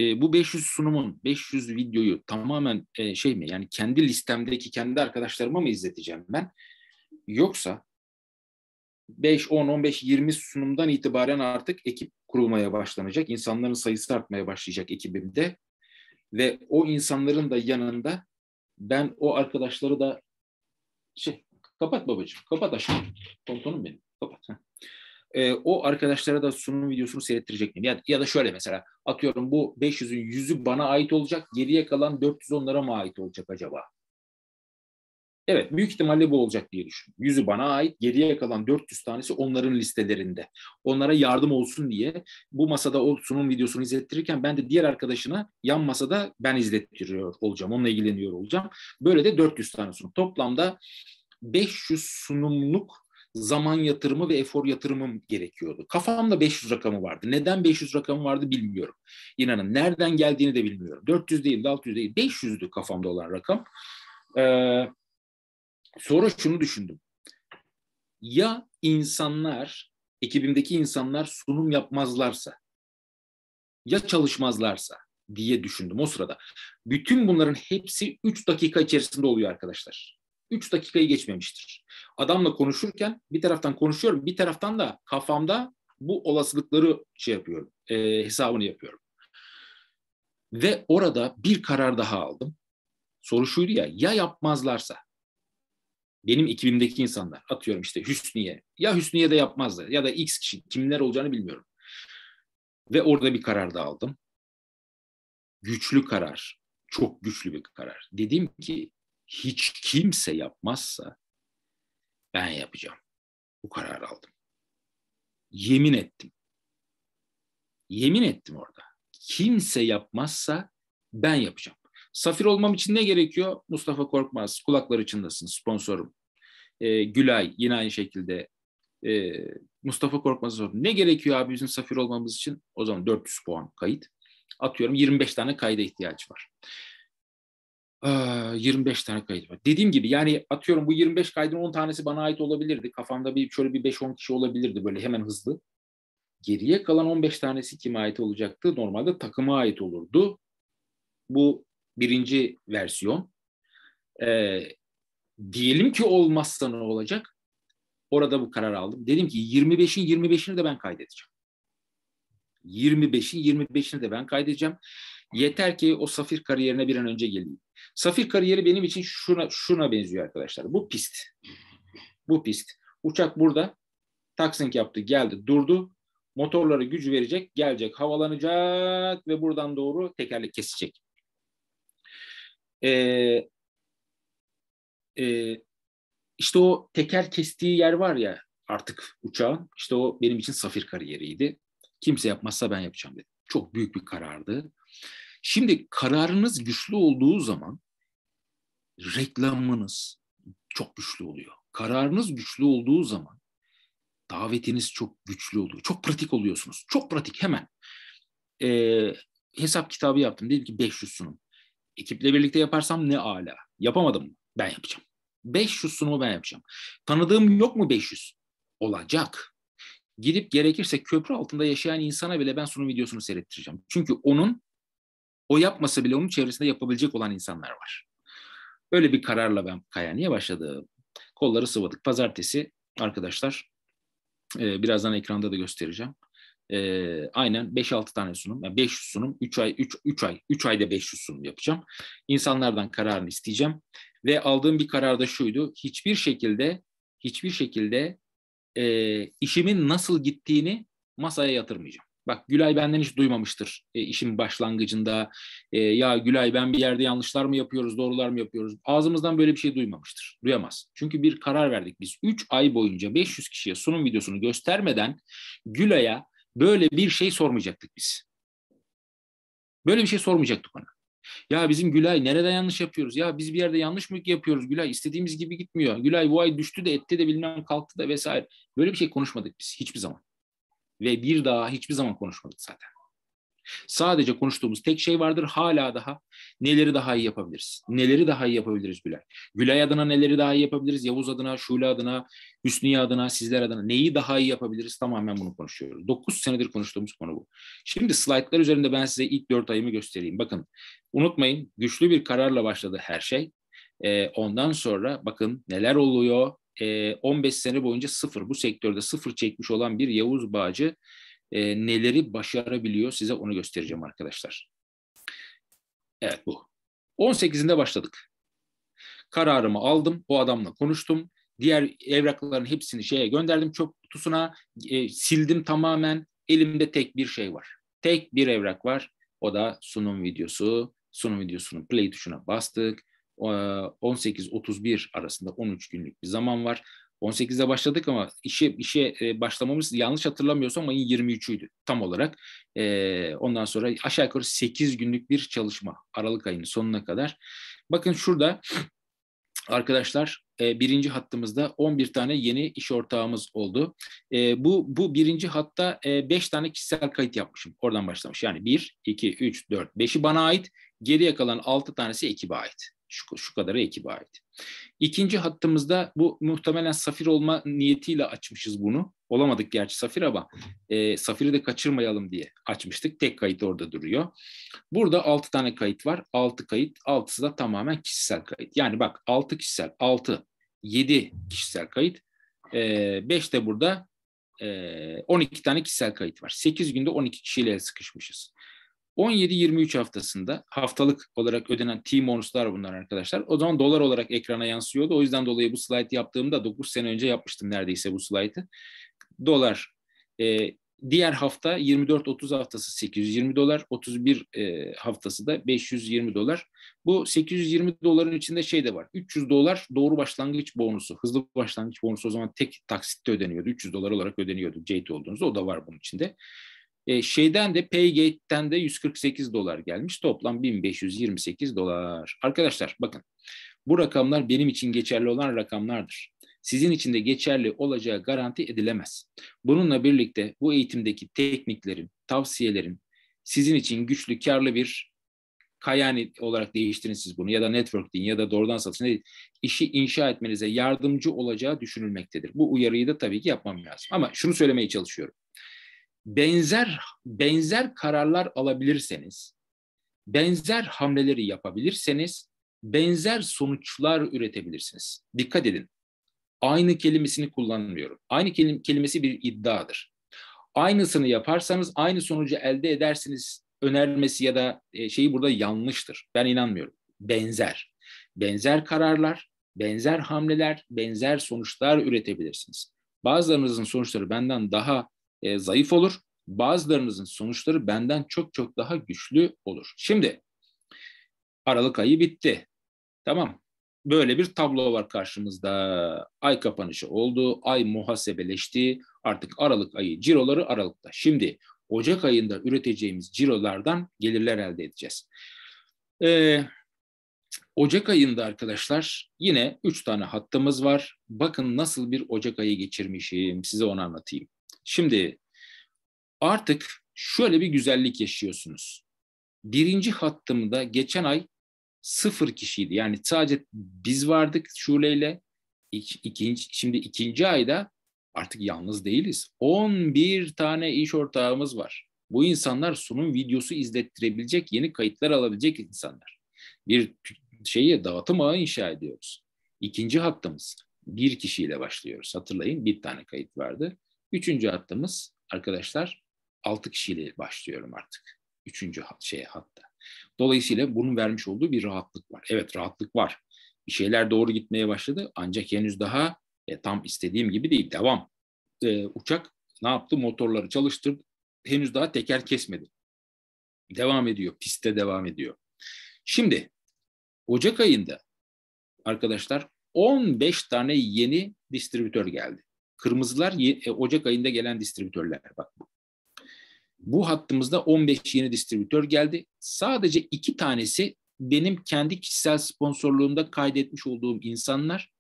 e, bu 500 sunumun, 500 videoyu tamamen e, şey mi? Yani kendi listemdeki kendi arkadaşlarıma mı izleteceğim ben? Yoksa 5, 10, 15, 20 sunumdan itibaren artık ekip kurulmaya başlanacak. İnsanların sayısı artmaya başlayacak ekibimde. Ve o insanların da yanında ben o arkadaşları da şey Kapat babacığım. Kapat aşağı. Tontonum benim. Kapat. E, o arkadaşlara da sunum videosunu seyrettirecek miyim? Ya, ya da şöyle mesela atıyorum bu 500'ün 100'ü bana ait olacak. Geriye kalan 400 onlara mı ait olacak acaba? Evet büyük ihtimalle bu olacak diye düşün. Yüzü bana ait geriye kalan 400 tanesi onların listelerinde. Onlara yardım olsun diye bu masada o sunum videosunu izlettirirken ben de diğer arkadaşına yan masada ben izlettiriyor olacağım. Onunla ilgileniyor olacağım. Böyle de 400 tane sunum. Toplamda 500 sunumluk zaman yatırımı ve efor yatırımım gerekiyordu. Kafamda 500 rakamı vardı. Neden 500 rakamı vardı bilmiyorum. İnanın nereden geldiğini de bilmiyorum. 400 değil, 600 değil, 500'dü kafamda olan rakam. Ee, sonra şunu düşündüm. Ya insanlar, ekibimdeki insanlar sunum yapmazlarsa, ya çalışmazlarsa diye düşündüm o sırada. Bütün bunların hepsi 3 dakika içerisinde oluyor arkadaşlar. 3 dakikayı geçmemiştir. Adamla konuşurken bir taraftan konuşuyorum, bir taraftan da kafamda bu olasılıkları şey yapıyorum, e, hesabını yapıyorum. Ve orada bir karar daha aldım. Soru şuydu ya, ya yapmazlarsa, benim ekibimdeki insanlar, atıyorum işte Hüsniye, ya Hüsniye de yapmazlar ya da X kişi, kimler olacağını bilmiyorum. Ve orada bir karar da aldım. Güçlü karar, çok güçlü bir karar. Dedim ki hiç kimse yapmazsa ben yapacağım. Bu kararı aldım. Yemin ettim. Yemin ettim orada. Kimse yapmazsa ben yapacağım. Safir olmam için ne gerekiyor? Mustafa Korkmaz, kulaklar çınlasın, sponsorum. Ee, Gülay yine aynı şekilde e, Mustafa Korkmaz sordu. Ne gerekiyor abi bizim safir olmamız için? O zaman 400 puan kayıt. Atıyorum 25 tane kayda ihtiyaç var. 25 tane kayıt var. Dediğim gibi yani atıyorum bu 25 kaydın 10 tanesi bana ait olabilirdi. Kafamda bir şöyle bir 5-10 kişi olabilirdi böyle hemen hızlı. Geriye kalan 15 tanesi kime ait olacaktı? Normalde takıma ait olurdu. Bu birinci versiyon. Ee, diyelim ki olmazsa ne olacak? Orada bu karar aldım. Dedim ki 25'in 25'ini de ben kaydedeceğim. 25'in 25'ini de ben kaydedeceğim. Yeter ki o safir kariyerine bir an önce geleyim. Safir kariyeri benim için şuna şuna benziyor arkadaşlar. Bu pist. Bu pist. Uçak burada taksink yaptı, geldi, durdu. Motorlara gücü verecek, gelecek, havalanacak ve buradan doğru tekerlek kesecek. Ee, e, işte o teker kestiği yer var ya artık uçağın. İşte o benim için safir kariyeriydi. Kimse yapmazsa ben yapacağım dedim. Çok büyük bir karardı. Şimdi kararınız güçlü olduğu zaman reklamınız çok güçlü oluyor. Kararınız güçlü olduğu zaman davetiniz çok güçlü oluyor. Çok pratik oluyorsunuz. Çok pratik hemen. Ee, hesap kitabı yaptım. Dedim ki 500 sunum. Ekiple birlikte yaparsam ne ala. Yapamadım mı? Ben yapacağım. 500 sunumu ben yapacağım. Tanıdığım yok mu 500? Olacak. Gidip gerekirse köprü altında yaşayan insana bile ben sunum videosunu seyrettireceğim. Çünkü onun o yapmasa bile onun çevresinde yapabilecek olan insanlar var. Öyle bir kararla ben Kayani'ye başladım. Kolları sıvadık. Pazartesi arkadaşlar e, birazdan ekranda da göstereceğim. E, aynen 5-6 tane sunum, yani 500 sunum, 3 ay 3 3 ay 3 ayda 500 sunum yapacağım. İnsanlardan kararını isteyeceğim ve aldığım bir karar da şuydu. Hiçbir şekilde hiçbir şekilde e, işimin nasıl gittiğini masaya yatırmayacağım. Bak Gülay benden hiç duymamıştır e, işin başlangıcında. E, ya Gülay ben bir yerde yanlışlar mı yapıyoruz, doğrular mı yapıyoruz? Ağzımızdan böyle bir şey duymamıştır, duyamaz. Çünkü bir karar verdik biz. 3 ay boyunca 500 kişiye sunum videosunu göstermeden Gülay'a böyle bir şey sormayacaktık biz. Böyle bir şey sormayacaktık ona. Ya bizim Gülay nereden yanlış yapıyoruz? Ya biz bir yerde yanlış mı yapıyoruz Gülay? istediğimiz gibi gitmiyor. Gülay bu ay düştü de etti de bilmem kalktı da vesaire. Böyle bir şey konuşmadık biz hiçbir zaman ve bir daha hiçbir zaman konuşmadık zaten. Sadece konuştuğumuz tek şey vardır hala daha neleri daha iyi yapabiliriz? Neleri daha iyi yapabiliriz Gülay? Gülay adına neleri daha iyi yapabiliriz? Yavuz adına, Şule adına, Hüsniye adına, sizler adına neyi daha iyi yapabiliriz? Tamamen bunu konuşuyoruz. 9 senedir konuştuğumuz konu bu. Şimdi slaytlar üzerinde ben size ilk 4 ayımı göstereyim. Bakın unutmayın güçlü bir kararla başladı her şey. Ee, ondan sonra bakın neler oluyor e, 15 sene boyunca sıfır, bu sektörde sıfır çekmiş olan bir Yavuz Bağcı e, neleri başarabiliyor size onu göstereceğim arkadaşlar. Evet bu. 18'inde başladık. Kararımı aldım, o adamla konuştum. Diğer evrakların hepsini şeye gönderdim çöp kutusuna, e, sildim tamamen. Elimde tek bir şey var. Tek bir evrak var. O da sunum videosu. Sunum videosunun play tuşuna bastık. 18-31 e, arasında 13 günlük bir zaman var. 18'de başladık ama işe işe e, başlamamız yanlış hatırlamıyorsam ayın 23'üydü tam olarak. E, ondan sonra aşağı yukarı 8 günlük bir çalışma Aralık ayının sonuna kadar. Bakın şurada arkadaşlar birinci hattımızda 11 tane yeni iş ortağımız oldu. bu bu birinci hatta 5 tane kişisel kayıt yapmışım. Oradan başlamış. Yani 1, 2, 3, 4, 5'i bana ait. Geriye kalan 6 tanesi ekibe ait şu, şu kadarı ekibe ait. İkinci hattımızda bu muhtemelen safir olma niyetiyle açmışız bunu. Olamadık gerçi safir ama e, safiri de kaçırmayalım diye açmıştık. Tek kayıt orada duruyor. Burada altı tane kayıt var. Altı kayıt. altısı da tamamen kişisel kayıt. Yani bak altı kişisel, altı yedi kişisel kayıt. 5 e, de burada e, 12 tane kişisel kayıt var. 8 günde 12 kişiyle sıkışmışız. 17-23 haftasında haftalık olarak ödenen T-bonuslar bunlar arkadaşlar. O zaman dolar olarak ekrana yansıyordu. O yüzden dolayı bu slide yaptığımda 9 sene önce yapmıştım neredeyse bu slaytı. Dolar e, diğer hafta 24-30 haftası 820 dolar, 31 e, haftası da 520 dolar. Bu 820 doların içinde şey de var. 300 dolar doğru başlangıç bonusu. Hızlı başlangıç bonusu o zaman tek taksitte ödeniyordu. 300 dolar olarak ödeniyordu. Jade olduğunuzda o da var bunun içinde. E, şeyden de Paygate'den de 148 dolar gelmiş. Toplam 1528 dolar. Arkadaşlar bakın bu rakamlar benim için geçerli olan rakamlardır. Sizin için de geçerli olacağı garanti edilemez. Bununla birlikte bu eğitimdeki tekniklerin, tavsiyelerin sizin için güçlü, karlı bir kayani olarak değiştirin siz bunu ya da network deyin ya da doğrudan satın. Hani işi inşa etmenize yardımcı olacağı düşünülmektedir. Bu uyarıyı da tabii ki yapmam lazım. Ama şunu söylemeye çalışıyorum benzer benzer kararlar alabilirseniz, benzer hamleleri yapabilirseniz, benzer sonuçlar üretebilirsiniz. Dikkat edin. Aynı kelimesini kullanmıyorum. Aynı kelim kelimesi bir iddiadır. Aynısını yaparsanız aynı sonucu elde edersiniz önermesi ya da e, şeyi burada yanlıştır. Ben inanmıyorum. Benzer. Benzer kararlar, benzer hamleler, benzer sonuçlar üretebilirsiniz. Bazılarınızın sonuçları benden daha e, zayıf olur. Bazılarınızın sonuçları benden çok çok daha güçlü olur. Şimdi Aralık ayı bitti. Tamam. Böyle bir tablo var karşımızda. Ay kapanışı oldu, ay muhasebeleşti. Artık Aralık ayı ciroları Aralık'ta. Şimdi Ocak ayında üreteceğimiz cirolardan gelirler elde edeceğiz. Ee, Ocak ayında arkadaşlar yine 3 tane hattımız var. Bakın nasıl bir Ocak ayı geçirmişim size onu anlatayım. Şimdi artık şöyle bir güzellik yaşıyorsunuz. Birinci hattımda geçen ay sıfır kişiydi. Yani sadece biz vardık Şule'yle. İkinci, şimdi ikinci ayda artık yalnız değiliz. 11 tane iş ortağımız var. Bu insanlar sunum videosu izlettirebilecek, yeni kayıtlar alabilecek insanlar. Bir şeyi dağıtım ağı inşa ediyoruz. İkinci hattımız bir kişiyle başlıyoruz. Hatırlayın bir tane kayıt vardı. Üçüncü hattımız arkadaşlar altı kişiyle başlıyorum artık. Üçüncü hat, şey hatta. Dolayısıyla bunun vermiş olduğu bir rahatlık var. Evet rahatlık var. Bir şeyler doğru gitmeye başladı ancak henüz daha e, tam istediğim gibi değil. Devam. E, uçak ne yaptı? Motorları çalıştırdı. Henüz daha teker kesmedi. Devam ediyor. Piste devam ediyor. Şimdi Ocak ayında arkadaşlar 15 tane yeni distribütör geldi. Kırmızılar e, Ocak ayında gelen distribütörler bak. Bu Bu hattımızda 15 yeni distribütör geldi. Sadece iki tanesi benim kendi kişisel sponsorluğumda kaydetmiş olduğum insanlar.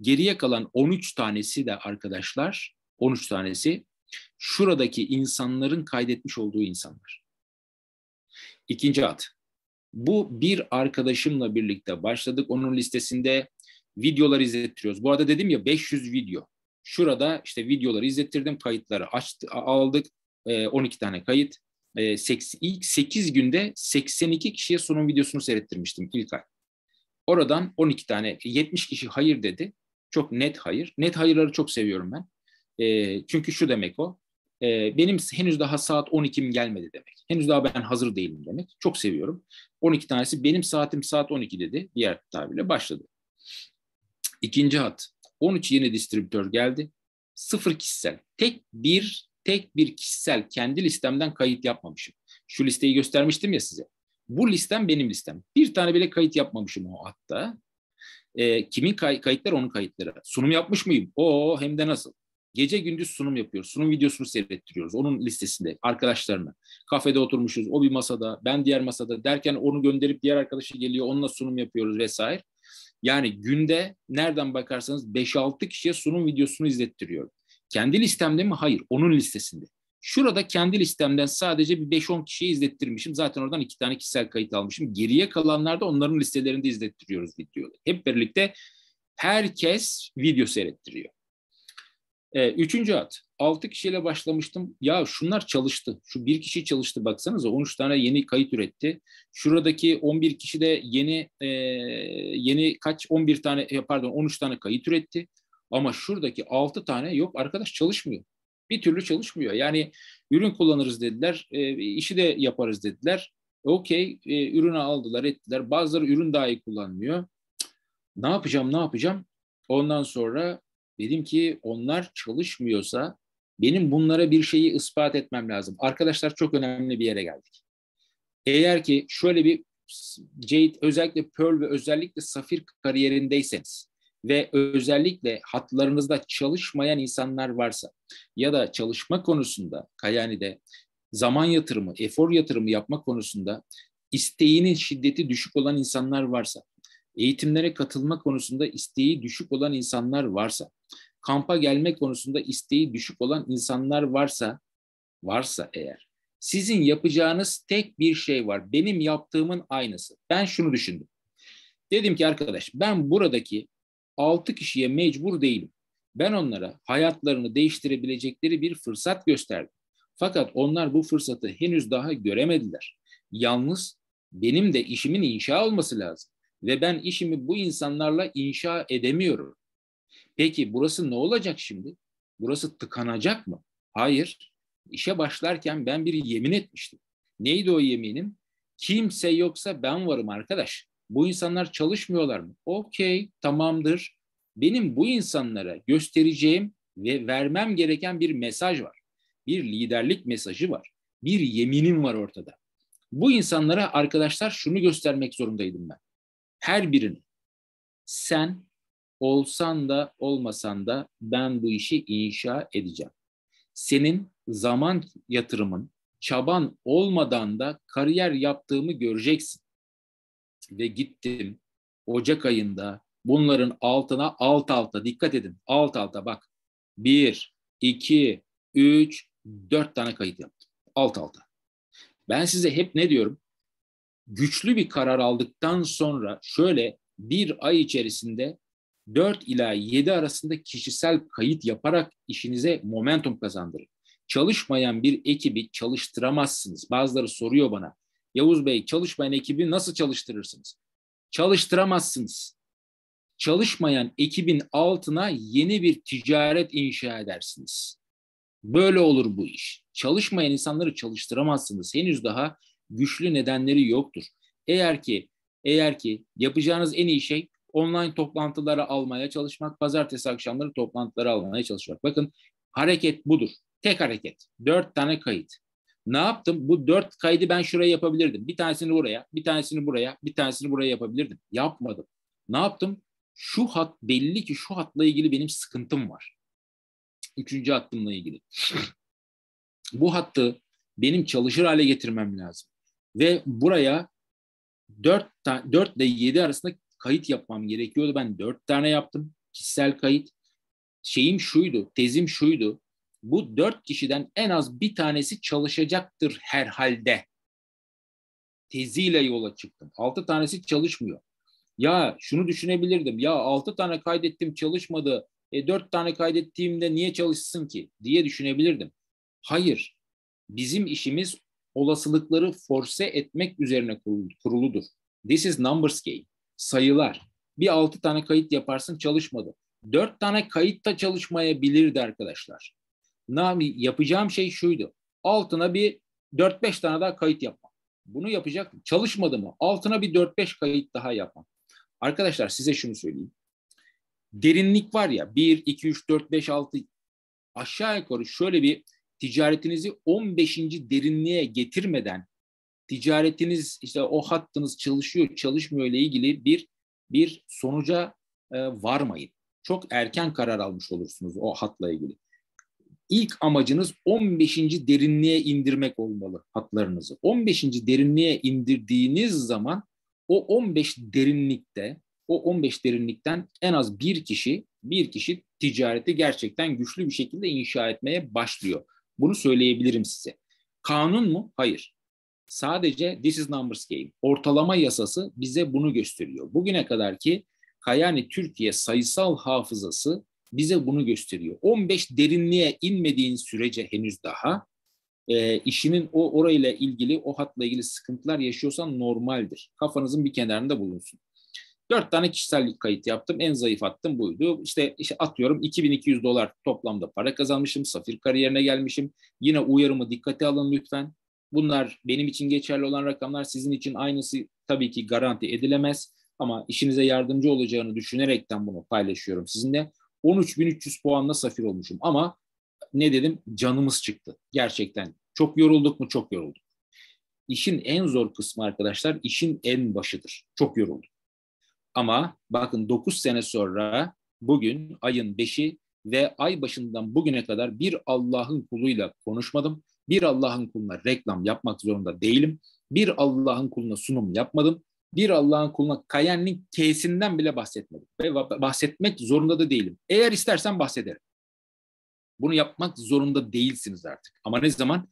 Geriye kalan 13 tanesi de arkadaşlar, 13 tanesi şuradaki insanların kaydetmiş olduğu insanlar. İkinci hat. Bu bir arkadaşımla birlikte başladık. Onun listesinde videolar izletiyoruz. Bu arada dedim ya 500 video. Şurada işte videoları izlettirdim, kayıtları açtı, aldık. E, 12 tane kayıt. E, seks, ilk 8 günde 82 kişiye sunum videosunu seyrettirmiştim ilk ay. Oradan 12 tane, 70 kişi hayır dedi. Çok net hayır. Net hayırları çok seviyorum ben. E, çünkü şu demek o. E, benim henüz daha saat 12'm gelmedi demek. Henüz daha ben hazır değilim demek. Çok seviyorum. 12 tanesi benim saatim saat 12 dedi. Diğer tabirle başladı. İkinci hat. 13 yeni distribütör geldi. Sıfır kişisel. Tek bir tek bir kişisel kendi listemden kayıt yapmamışım. Şu listeyi göstermiştim ya size. Bu listem benim listem. Bir tane bile kayıt yapmamışım o hatta. E, kimin kay- kayıtları onun kayıtları. Sunum yapmış mıyım? O, hem de nasıl. Gece gündüz sunum yapıyoruz. Sunum videosunu seyrettiriyoruz. Onun listesinde arkadaşlarına. Kafede oturmuşuz. O bir masada, ben diğer masada derken onu gönderip diğer arkadaşı geliyor. Onunla sunum yapıyoruz vesaire. Yani günde nereden bakarsanız 5-6 kişiye sunum videosunu izlettiriyorum. Kendi listemde mi? Hayır. Onun listesinde. Şurada kendi listemden sadece bir 5-10 kişiye izlettirmişim. Zaten oradan iki tane kişisel kayıt almışım. Geriye kalanlar da onların listelerinde izlettiriyoruz videoları. Hep birlikte herkes video seyrettiriyor. E, üçüncü at. Altı kişiyle başlamıştım. Ya şunlar çalıştı. Şu bir kişi çalıştı baksanıza. 13 tane yeni kayıt üretti. Şuradaki 11 kişi de yeni e, yeni kaç 11 tane e, pardon 13 tane kayıt üretti. Ama şuradaki 6 tane yok arkadaş çalışmıyor. Bir türlü çalışmıyor. Yani ürün kullanırız dediler. E, işi de yaparız dediler. Okey e, ürünü aldılar ettiler. Bazıları ürün dahi kullanmıyor. Ne yapacağım ne yapacağım? Ondan sonra Dedim ki onlar çalışmıyorsa benim bunlara bir şeyi ispat etmem lazım. Arkadaşlar çok önemli bir yere geldik. Eğer ki şöyle bir Jade özellikle Pearl ve özellikle Safir kariyerindeyseniz ve özellikle hatlarınızda çalışmayan insanlar varsa ya da çalışma konusunda yani de zaman yatırımı, efor yatırımı yapma konusunda isteğinin şiddeti düşük olan insanlar varsa, eğitimlere katılma konusunda isteği düşük olan insanlar varsa, kampa gelme konusunda isteği düşük olan insanlar varsa, varsa eğer, sizin yapacağınız tek bir şey var. Benim yaptığımın aynısı. Ben şunu düşündüm. Dedim ki arkadaş ben buradaki altı kişiye mecbur değilim. Ben onlara hayatlarını değiştirebilecekleri bir fırsat gösterdim. Fakat onlar bu fırsatı henüz daha göremediler. Yalnız benim de işimin inşa olması lazım ve ben işimi bu insanlarla inşa edemiyorum. Peki burası ne olacak şimdi? Burası tıkanacak mı? Hayır. İşe başlarken ben bir yemin etmiştim. Neydi o yeminim? Kimse yoksa ben varım arkadaş. Bu insanlar çalışmıyorlar mı? Okey, tamamdır. Benim bu insanlara göstereceğim ve vermem gereken bir mesaj var. Bir liderlik mesajı var. Bir yeminim var ortada. Bu insanlara arkadaşlar şunu göstermek zorundaydım ben. Her birini. Sen olsan da olmasan da ben bu işi inşa edeceğim. Senin zaman yatırımın, çaban olmadan da kariyer yaptığımı göreceksin. Ve gittim Ocak ayında bunların altına alt alta dikkat edin. Alt alta bak. Bir, iki, üç, dört tane kayıt yaptım. Alt alta. Ben size hep ne diyorum? Güçlü bir karar aldıktan sonra şöyle bir ay içerisinde 4 ila 7 arasında kişisel kayıt yaparak işinize momentum kazandırın. Çalışmayan bir ekibi çalıştıramazsınız. Bazıları soruyor bana. Yavuz Bey çalışmayan ekibi nasıl çalıştırırsınız? Çalıştıramazsınız. Çalışmayan ekibin altına yeni bir ticaret inşa edersiniz. Böyle olur bu iş. Çalışmayan insanları çalıştıramazsınız. Henüz daha güçlü nedenleri yoktur. Eğer ki eğer ki yapacağınız en iyi şey online toplantılara almaya çalışmak, pazartesi akşamları toplantıları almaya çalışmak. Bakın hareket budur. Tek hareket. Dört tane kayıt. Ne yaptım? Bu dört kaydı ben şuraya yapabilirdim. Bir tanesini buraya, bir tanesini buraya, bir tanesini buraya yapabilirdim. Yapmadım. Ne yaptım? Şu hat belli ki şu hatla ilgili benim sıkıntım var. Üçüncü hattımla ilgili. Bu hattı benim çalışır hale getirmem lazım. Ve buraya dört dört ile yedi arasında kayıt yapmam gerekiyordu. Ben dört tane yaptım kişisel kayıt. Şeyim şuydu, tezim şuydu. Bu dört kişiden en az bir tanesi çalışacaktır herhalde. Teziyle yola çıktım. Altı tanesi çalışmıyor. Ya şunu düşünebilirdim. Ya altı tane kaydettim çalışmadı. E, dört tane kaydettiğimde niye çalışsın ki diye düşünebilirdim. Hayır. Bizim işimiz olasılıkları force etmek üzerine kuruludur. This is numbers game sayılar. Bir altı tane kayıt yaparsın çalışmadı. Dört tane kayıt da çalışmayabilirdi arkadaşlar. Nami yapacağım şey şuydu. Altına bir dört beş tane daha kayıt yapmam. Bunu yapacak çalışmadı mı? Altına bir dört beş kayıt daha yapmam. Arkadaşlar size şunu söyleyeyim. Derinlik var ya bir iki üç dört beş altı aşağı yukarı şöyle bir ticaretinizi 15. derinliğe getirmeden ticaretiniz işte o hattınız çalışıyor çalışmıyor ile ilgili bir bir sonuca e, varmayın. Çok erken karar almış olursunuz o hatla ilgili. İlk amacınız 15. derinliğe indirmek olmalı hatlarınızı. 15. derinliğe indirdiğiniz zaman o 15 derinlikte o 15 derinlikten en az bir kişi bir kişi ticareti gerçekten güçlü bir şekilde inşa etmeye başlıyor. Bunu söyleyebilirim size. Kanun mu? Hayır. Sadece this is numbers game. Ortalama yasası bize bunu gösteriyor. Bugüne kadar ki Kayani Türkiye sayısal hafızası bize bunu gösteriyor. 15 derinliğe inmediğin sürece henüz daha e, işinin o orayla ilgili, o hatla ilgili sıkıntılar yaşıyorsan normaldir. Kafanızın bir kenarında bulunsun. Dört tane kişisellik kayıt yaptım. En zayıf attım buydu. İşte, işte atıyorum 2200 dolar toplamda para kazanmışım. Safir kariyerine gelmişim. Yine uyarımı dikkate alın lütfen. Bunlar benim için geçerli olan rakamlar sizin için aynısı tabii ki garanti edilemez ama işinize yardımcı olacağını düşünerekten bunu paylaşıyorum sizinle. 13.300 puanla safir olmuşum ama ne dedim canımız çıktı gerçekten. Çok yorulduk mu? Çok yorulduk. İşin en zor kısmı arkadaşlar işin en başıdır. Çok yorulduk. Ama bakın 9 sene sonra bugün ayın 5'i ve ay başından bugüne kadar bir Allah'ın kuluyla konuşmadım bir Allah'ın kuluna reklam yapmak zorunda değilim. Bir Allah'ın kuluna sunum yapmadım. Bir Allah'ın kuluna Kayen'in K'sinden bile bahsetmedim. Ve bahsetmek zorunda da değilim. Eğer istersen bahsederim. Bunu yapmak zorunda değilsiniz artık. Ama ne zaman?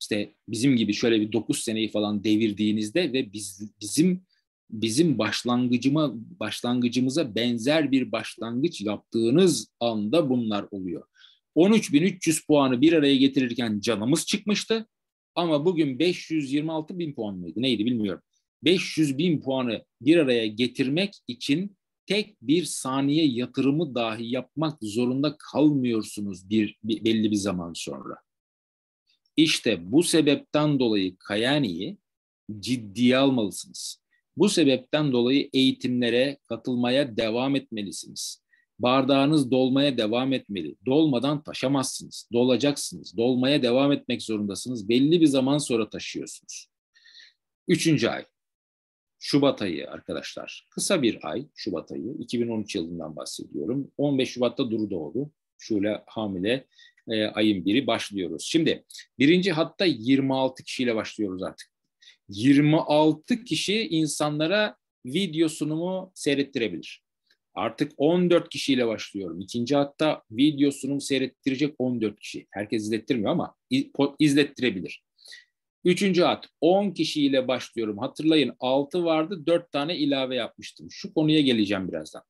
işte bizim gibi şöyle bir 9 seneyi falan devirdiğinizde ve biz, bizim bizim başlangıcıma başlangıcımıza benzer bir başlangıç yaptığınız anda bunlar oluyor. 13.300 puanı bir araya getirirken canımız çıkmıştı. Ama bugün 526 bin puan mıydı neydi bilmiyorum. 500 bin puanı bir araya getirmek için tek bir saniye yatırımı dahi yapmak zorunda kalmıyorsunuz bir, bir belli bir zaman sonra. İşte bu sebepten dolayı Kayani'yi ciddiye almalısınız. Bu sebepten dolayı eğitimlere katılmaya devam etmelisiniz. Bardağınız dolmaya devam etmeli. Dolmadan taşamazsınız. Dolacaksınız. Dolmaya devam etmek zorundasınız. Belli bir zaman sonra taşıyorsunuz. Üçüncü ay. Şubat ayı arkadaşlar. Kısa bir ay Şubat ayı. 2013 yılından bahsediyorum. 15 Şubat'ta Duru doğdu. Şule hamile e, ayın biri başlıyoruz. Şimdi birinci hatta 26 kişiyle başlıyoruz artık. 26 kişi insanlara video sunumu seyrettirebilir. Artık 14 kişiyle başlıyorum. İkinci hatta videosunu seyrettirecek 14 kişi. Herkes izlettirmiyor ama izlettirebilir. Üçüncü hat 10 kişiyle başlıyorum. Hatırlayın 6 vardı 4 tane ilave yapmıştım. Şu konuya geleceğim birazdan.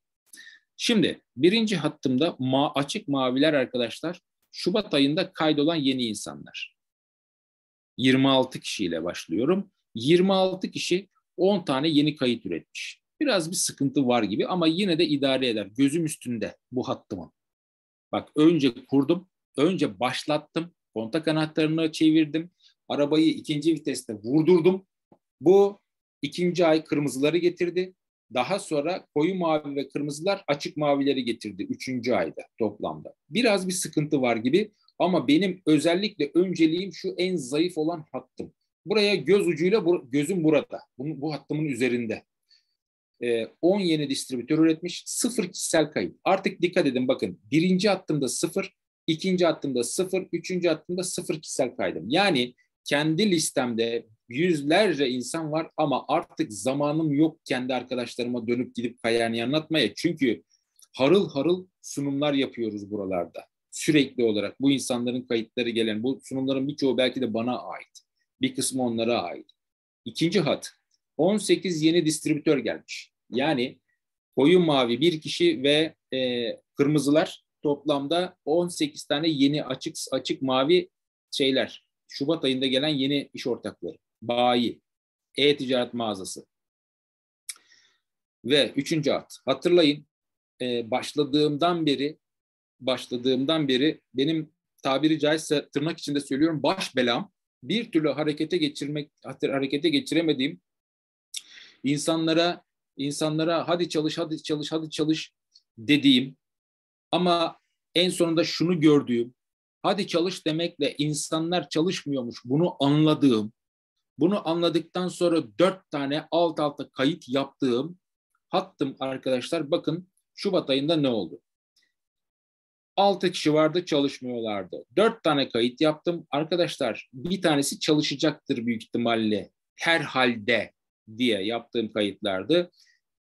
Şimdi birinci hattımda ma açık maviler arkadaşlar Şubat ayında kaydolan yeni insanlar. 26 kişiyle başlıyorum. 26 kişi 10 tane yeni kayıt üretmiş. Biraz bir sıkıntı var gibi ama yine de idare eder. Gözüm üstünde bu hattımın. Bak önce kurdum, önce başlattım, kontak anahtarını çevirdim, arabayı ikinci viteste vurdurdum. Bu ikinci ay kırmızıları getirdi. Daha sonra koyu mavi ve kırmızılar açık mavileri getirdi üçüncü ayda toplamda. Biraz bir sıkıntı var gibi ama benim özellikle önceliğim şu en zayıf olan hattım. Buraya göz ucuyla bu, gözüm burada. Bunu, bu hattımın üzerinde. 10 e, yeni distribütör üretmiş. Sıfır kişisel kayıp. Artık dikkat edin bakın. Birinci hattımda sıfır, ikinci hattımda sıfır, üçüncü hattımda sıfır kişisel kaydım. Yani kendi listemde yüzlerce insan var ama artık zamanım yok kendi arkadaşlarıma dönüp gidip kayağını anlatmaya. Çünkü harıl harıl sunumlar yapıyoruz buralarda. Sürekli olarak bu insanların kayıtları gelen, bu sunumların birçoğu belki de bana ait. Bir kısmı onlara ait. İkinci hat, 18 yeni distribütör gelmiş. Yani koyu mavi bir kişi ve e, kırmızılar toplamda 18 tane yeni açık açık mavi şeyler. Şubat ayında gelen yeni iş ortakları. Bayi, e-ticaret mağazası. Ve üçüncü at. Hatırlayın e, başladığımdan beri başladığımdan beri benim tabiri caizse tırnak içinde söylüyorum baş belam bir türlü harekete geçirmek harekete geçiremediğim insanlara insanlara hadi çalış hadi çalış hadi çalış dediğim ama en sonunda şunu gördüğüm hadi çalış demekle insanlar çalışmıyormuş bunu anladığım bunu anladıktan sonra dört tane alt alta kayıt yaptığım hattım arkadaşlar bakın Şubat ayında ne oldu? 6 kişi vardı çalışmıyorlardı. dört tane kayıt yaptım. Arkadaşlar bir tanesi çalışacaktır büyük ihtimalle. Herhalde diye yaptığım kayıtlardı.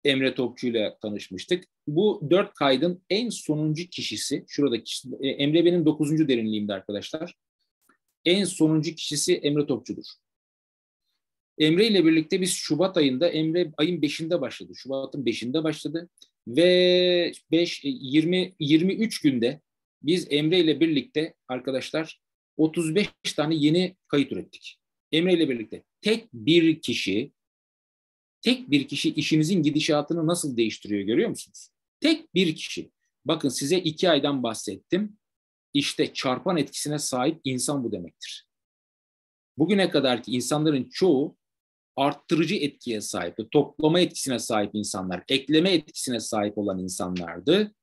Emre Topçu ile tanışmıştık. Bu dört kaydın en sonuncu kişisi, şuradaki e, Emre benim dokuzuncu derinliğimde arkadaşlar. En sonuncu kişisi Emre Topçu'dur. Emre ile birlikte biz Şubat ayında, Emre ayın beşinde başladı. Şubat'ın beşinde başladı ve 5 20 23 günde biz Emre ile birlikte arkadaşlar 35 tane yeni kayıt ürettik. Emre ile birlikte tek bir kişi Tek bir kişi işinizin gidişatını nasıl değiştiriyor görüyor musunuz? Tek bir kişi. Bakın size iki aydan bahsettim. İşte çarpan etkisine sahip insan bu demektir. Bugüne kadar ki insanların çoğu arttırıcı etkiye sahip, Toplama etkisine sahip insanlar, ekleme etkisine sahip olan insanlardı.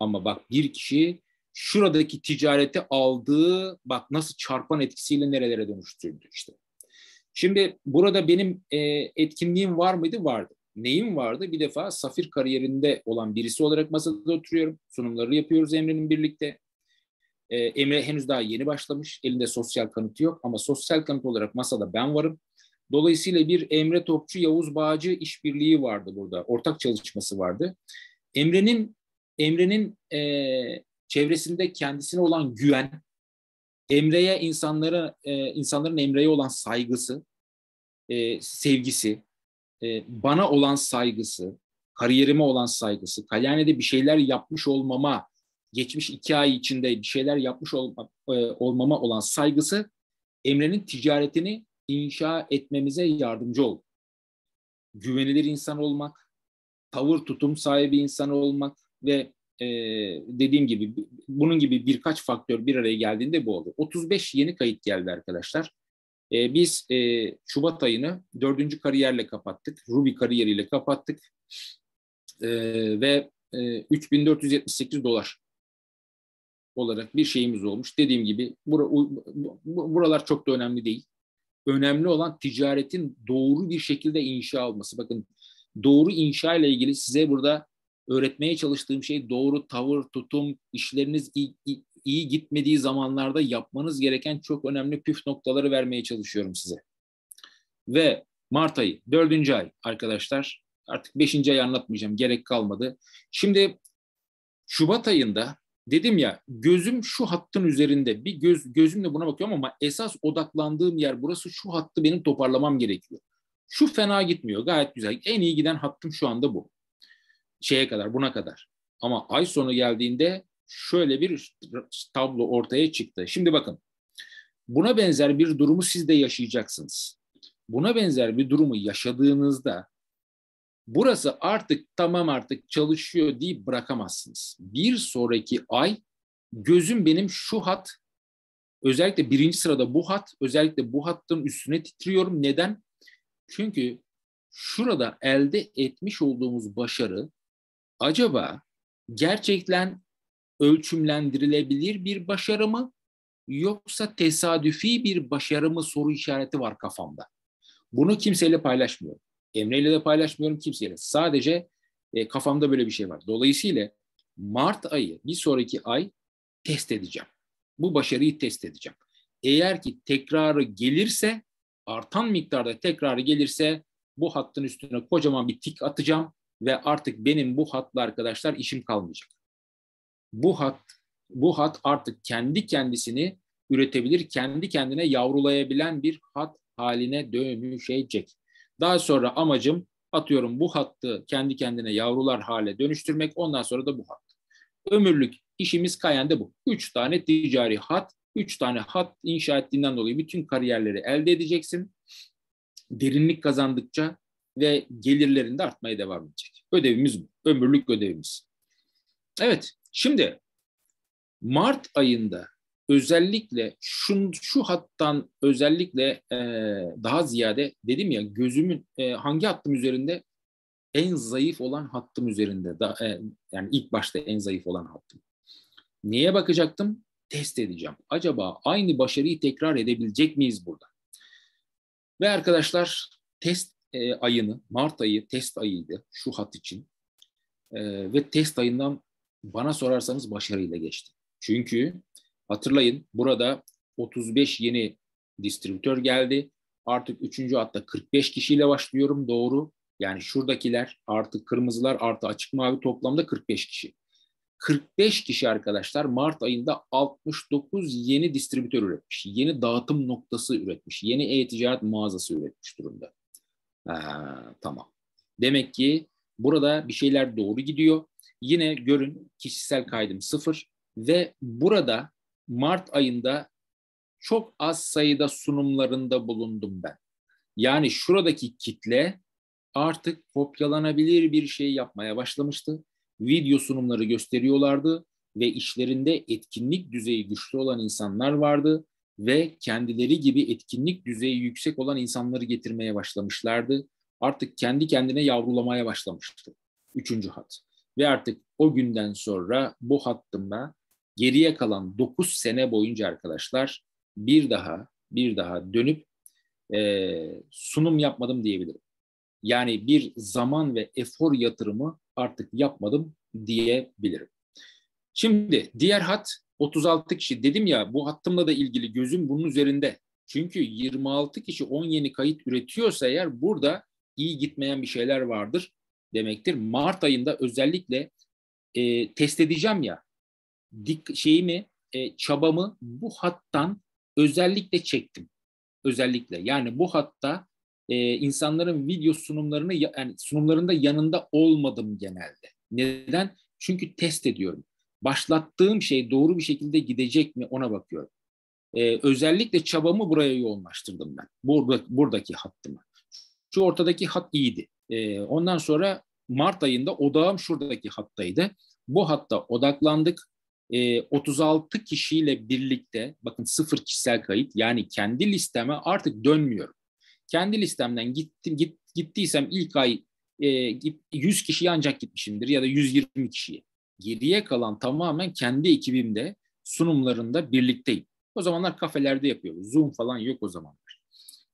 Ama bak bir kişi şuradaki ticareti aldığı bak nasıl çarpan etkisiyle nerelere dönüştürdü işte. Şimdi burada benim e, etkinliğim var mıydı? Vardı. Neyim vardı? Bir defa safir kariyerinde olan birisi olarak masada oturuyorum. Sunumları yapıyoruz Emre'nin birlikte. E, Emre henüz daha yeni başlamış. Elinde sosyal kanıtı yok ama sosyal kanıt olarak masada ben varım. Dolayısıyla bir Emre Topçu Yavuz Bağcı işbirliği vardı burada. Ortak çalışması vardı. Emre'nin Emre'nin e, çevresinde kendisine olan güven, Emre'ye insanlara e, insanların Emre'ye olan saygısı, e, sevgisi, e, bana olan saygısı, kariyerime olan saygısı, Kalyane'de bir şeyler yapmış olmama, geçmiş iki ay içinde bir şeyler yapmış olma, e, olmama olan saygısı Emre'nin ticaretini inşa etmemize yardımcı oldu. Güvenilir insan olmak, tavır tutum sahibi insan olmak ve ee, dediğim gibi bunun gibi birkaç faktör bir araya geldiğinde bu oldu. 35 yeni kayıt geldi arkadaşlar. Ee, biz e, Şubat ayını dördüncü kariyerle kapattık. Ruby kariyeriyle kapattık. Ee, ve 3478 e, dolar olarak bir şeyimiz olmuş. Dediğim gibi buralar çok da önemli değil. Önemli olan ticaretin doğru bir şekilde inşa olması. Bakın doğru inşa ile ilgili size burada öğretmeye çalıştığım şey doğru tavır, tutum, işleriniz iyi, iyi gitmediği zamanlarda yapmanız gereken çok önemli püf noktaları vermeye çalışıyorum size. Ve Mart ayı, dördüncü ay arkadaşlar. Artık beşinci ayı anlatmayacağım, gerek kalmadı. Şimdi Şubat ayında dedim ya gözüm şu hattın üzerinde. Bir göz gözümle buna bakıyorum ama esas odaklandığım yer burası. Şu hattı benim toparlamam gerekiyor. Şu fena gitmiyor, gayet güzel. En iyi giden hattım şu anda bu şeye kadar buna kadar. Ama ay sonu geldiğinde şöyle bir tablo ortaya çıktı. Şimdi bakın buna benzer bir durumu siz de yaşayacaksınız. Buna benzer bir durumu yaşadığınızda burası artık tamam artık çalışıyor deyip bırakamazsınız. Bir sonraki ay gözüm benim şu hat özellikle birinci sırada bu hat özellikle bu hattın üstüne titriyorum. Neden? Çünkü şurada elde etmiş olduğumuz başarı acaba gerçekten ölçümlendirilebilir bir başarı mı yoksa tesadüfi bir başarı mı soru işareti var kafamda. Bunu kimseyle paylaşmıyorum. Emre'yle de paylaşmıyorum kimseyle. Sadece e, kafamda böyle bir şey var. Dolayısıyla Mart ayı bir sonraki ay test edeceğim. Bu başarıyı test edeceğim. Eğer ki tekrarı gelirse artan miktarda tekrarı gelirse bu hattın üstüne kocaman bir tik atacağım ve artık benim bu hatla arkadaşlar işim kalmayacak. Bu hat bu hat artık kendi kendisini üretebilir, kendi kendine yavrulayabilen bir hat haline dönüşecek. Daha sonra amacım atıyorum bu hattı kendi kendine yavrular hale dönüştürmek, ondan sonra da bu hat. Ömürlük işimiz kayende bu. Üç tane ticari hat, üç tane hat inşa ettiğinden dolayı bütün kariyerleri elde edeceksin. Derinlik kazandıkça ve gelirlerinde artmaya devam edecek. Ödevimiz bu. Ömürlük ödevimiz. Evet şimdi Mart ayında özellikle şu, şu hattan özellikle e, daha ziyade dedim ya gözümün e, hangi hattım üzerinde en zayıf olan hattım üzerinde da, e, yani ilk başta en zayıf olan hattım. Niye bakacaktım? Test edeceğim. Acaba aynı başarıyı tekrar edebilecek miyiz burada? Ve arkadaşlar test e, ayını, Mart ayı test ayıydı şu hat için. E, ve test ayından bana sorarsanız başarıyla geçti. Çünkü hatırlayın burada 35 yeni distribütör geldi. Artık 3. hatta 45 kişiyle başlıyorum doğru. Yani şuradakiler artı kırmızılar artı açık mavi toplamda 45 kişi. 45 kişi arkadaşlar Mart ayında 69 yeni distribütör üretmiş. Yeni dağıtım noktası üretmiş. Yeni e-ticaret mağazası üretmiş durumda. Ha, tamam. Demek ki burada bir şeyler doğru gidiyor. Yine görün kişisel kaydım sıfır ve burada Mart ayında çok az sayıda sunumlarında bulundum ben. Yani şuradaki kitle artık kopyalanabilir bir şey yapmaya başlamıştı. Video sunumları gösteriyorlardı ve işlerinde etkinlik düzeyi güçlü olan insanlar vardı ve kendileri gibi etkinlik düzeyi yüksek olan insanları getirmeye başlamışlardı. Artık kendi kendine yavrulamaya başlamıştı. Üçüncü hat. Ve artık o günden sonra bu hattımda geriye kalan 9 sene boyunca arkadaşlar bir daha bir daha dönüp e, sunum yapmadım diyebilirim. Yani bir zaman ve efor yatırımı artık yapmadım diyebilirim. Şimdi diğer hat 36 kişi dedim ya bu hattımla da ilgili gözüm bunun üzerinde. Çünkü 26 kişi 10 yeni kayıt üretiyorsa eğer burada iyi gitmeyen bir şeyler vardır demektir. Mart ayında özellikle e, test edeceğim ya dik şeyimi e, çabamı bu hattan özellikle çektim. Özellikle yani bu hatta e, insanların video sunumlarını yani sunumlarında yanında olmadım genelde. Neden? Çünkü test ediyorum başlattığım şey doğru bir şekilde gidecek mi ona bakıyorum. Ee, özellikle çabamı buraya yoğunlaştırdım ben. Burada, buradaki hattımı. Şu ortadaki hat iyiydi. Ee, ondan sonra Mart ayında odağım şuradaki hattaydı. Bu hatta odaklandık. Ee, 36 kişiyle birlikte bakın sıfır kişisel kayıt yani kendi listeme artık dönmüyorum. Kendi listemden gittim git, gittiysem ilk ay e, 100 kişi ancak gitmişimdir ya da 120 kişiye geriye kalan tamamen kendi ekibimde sunumlarında birlikteyim. O zamanlar kafelerde yapıyoruz. Zoom falan yok o zamanlar.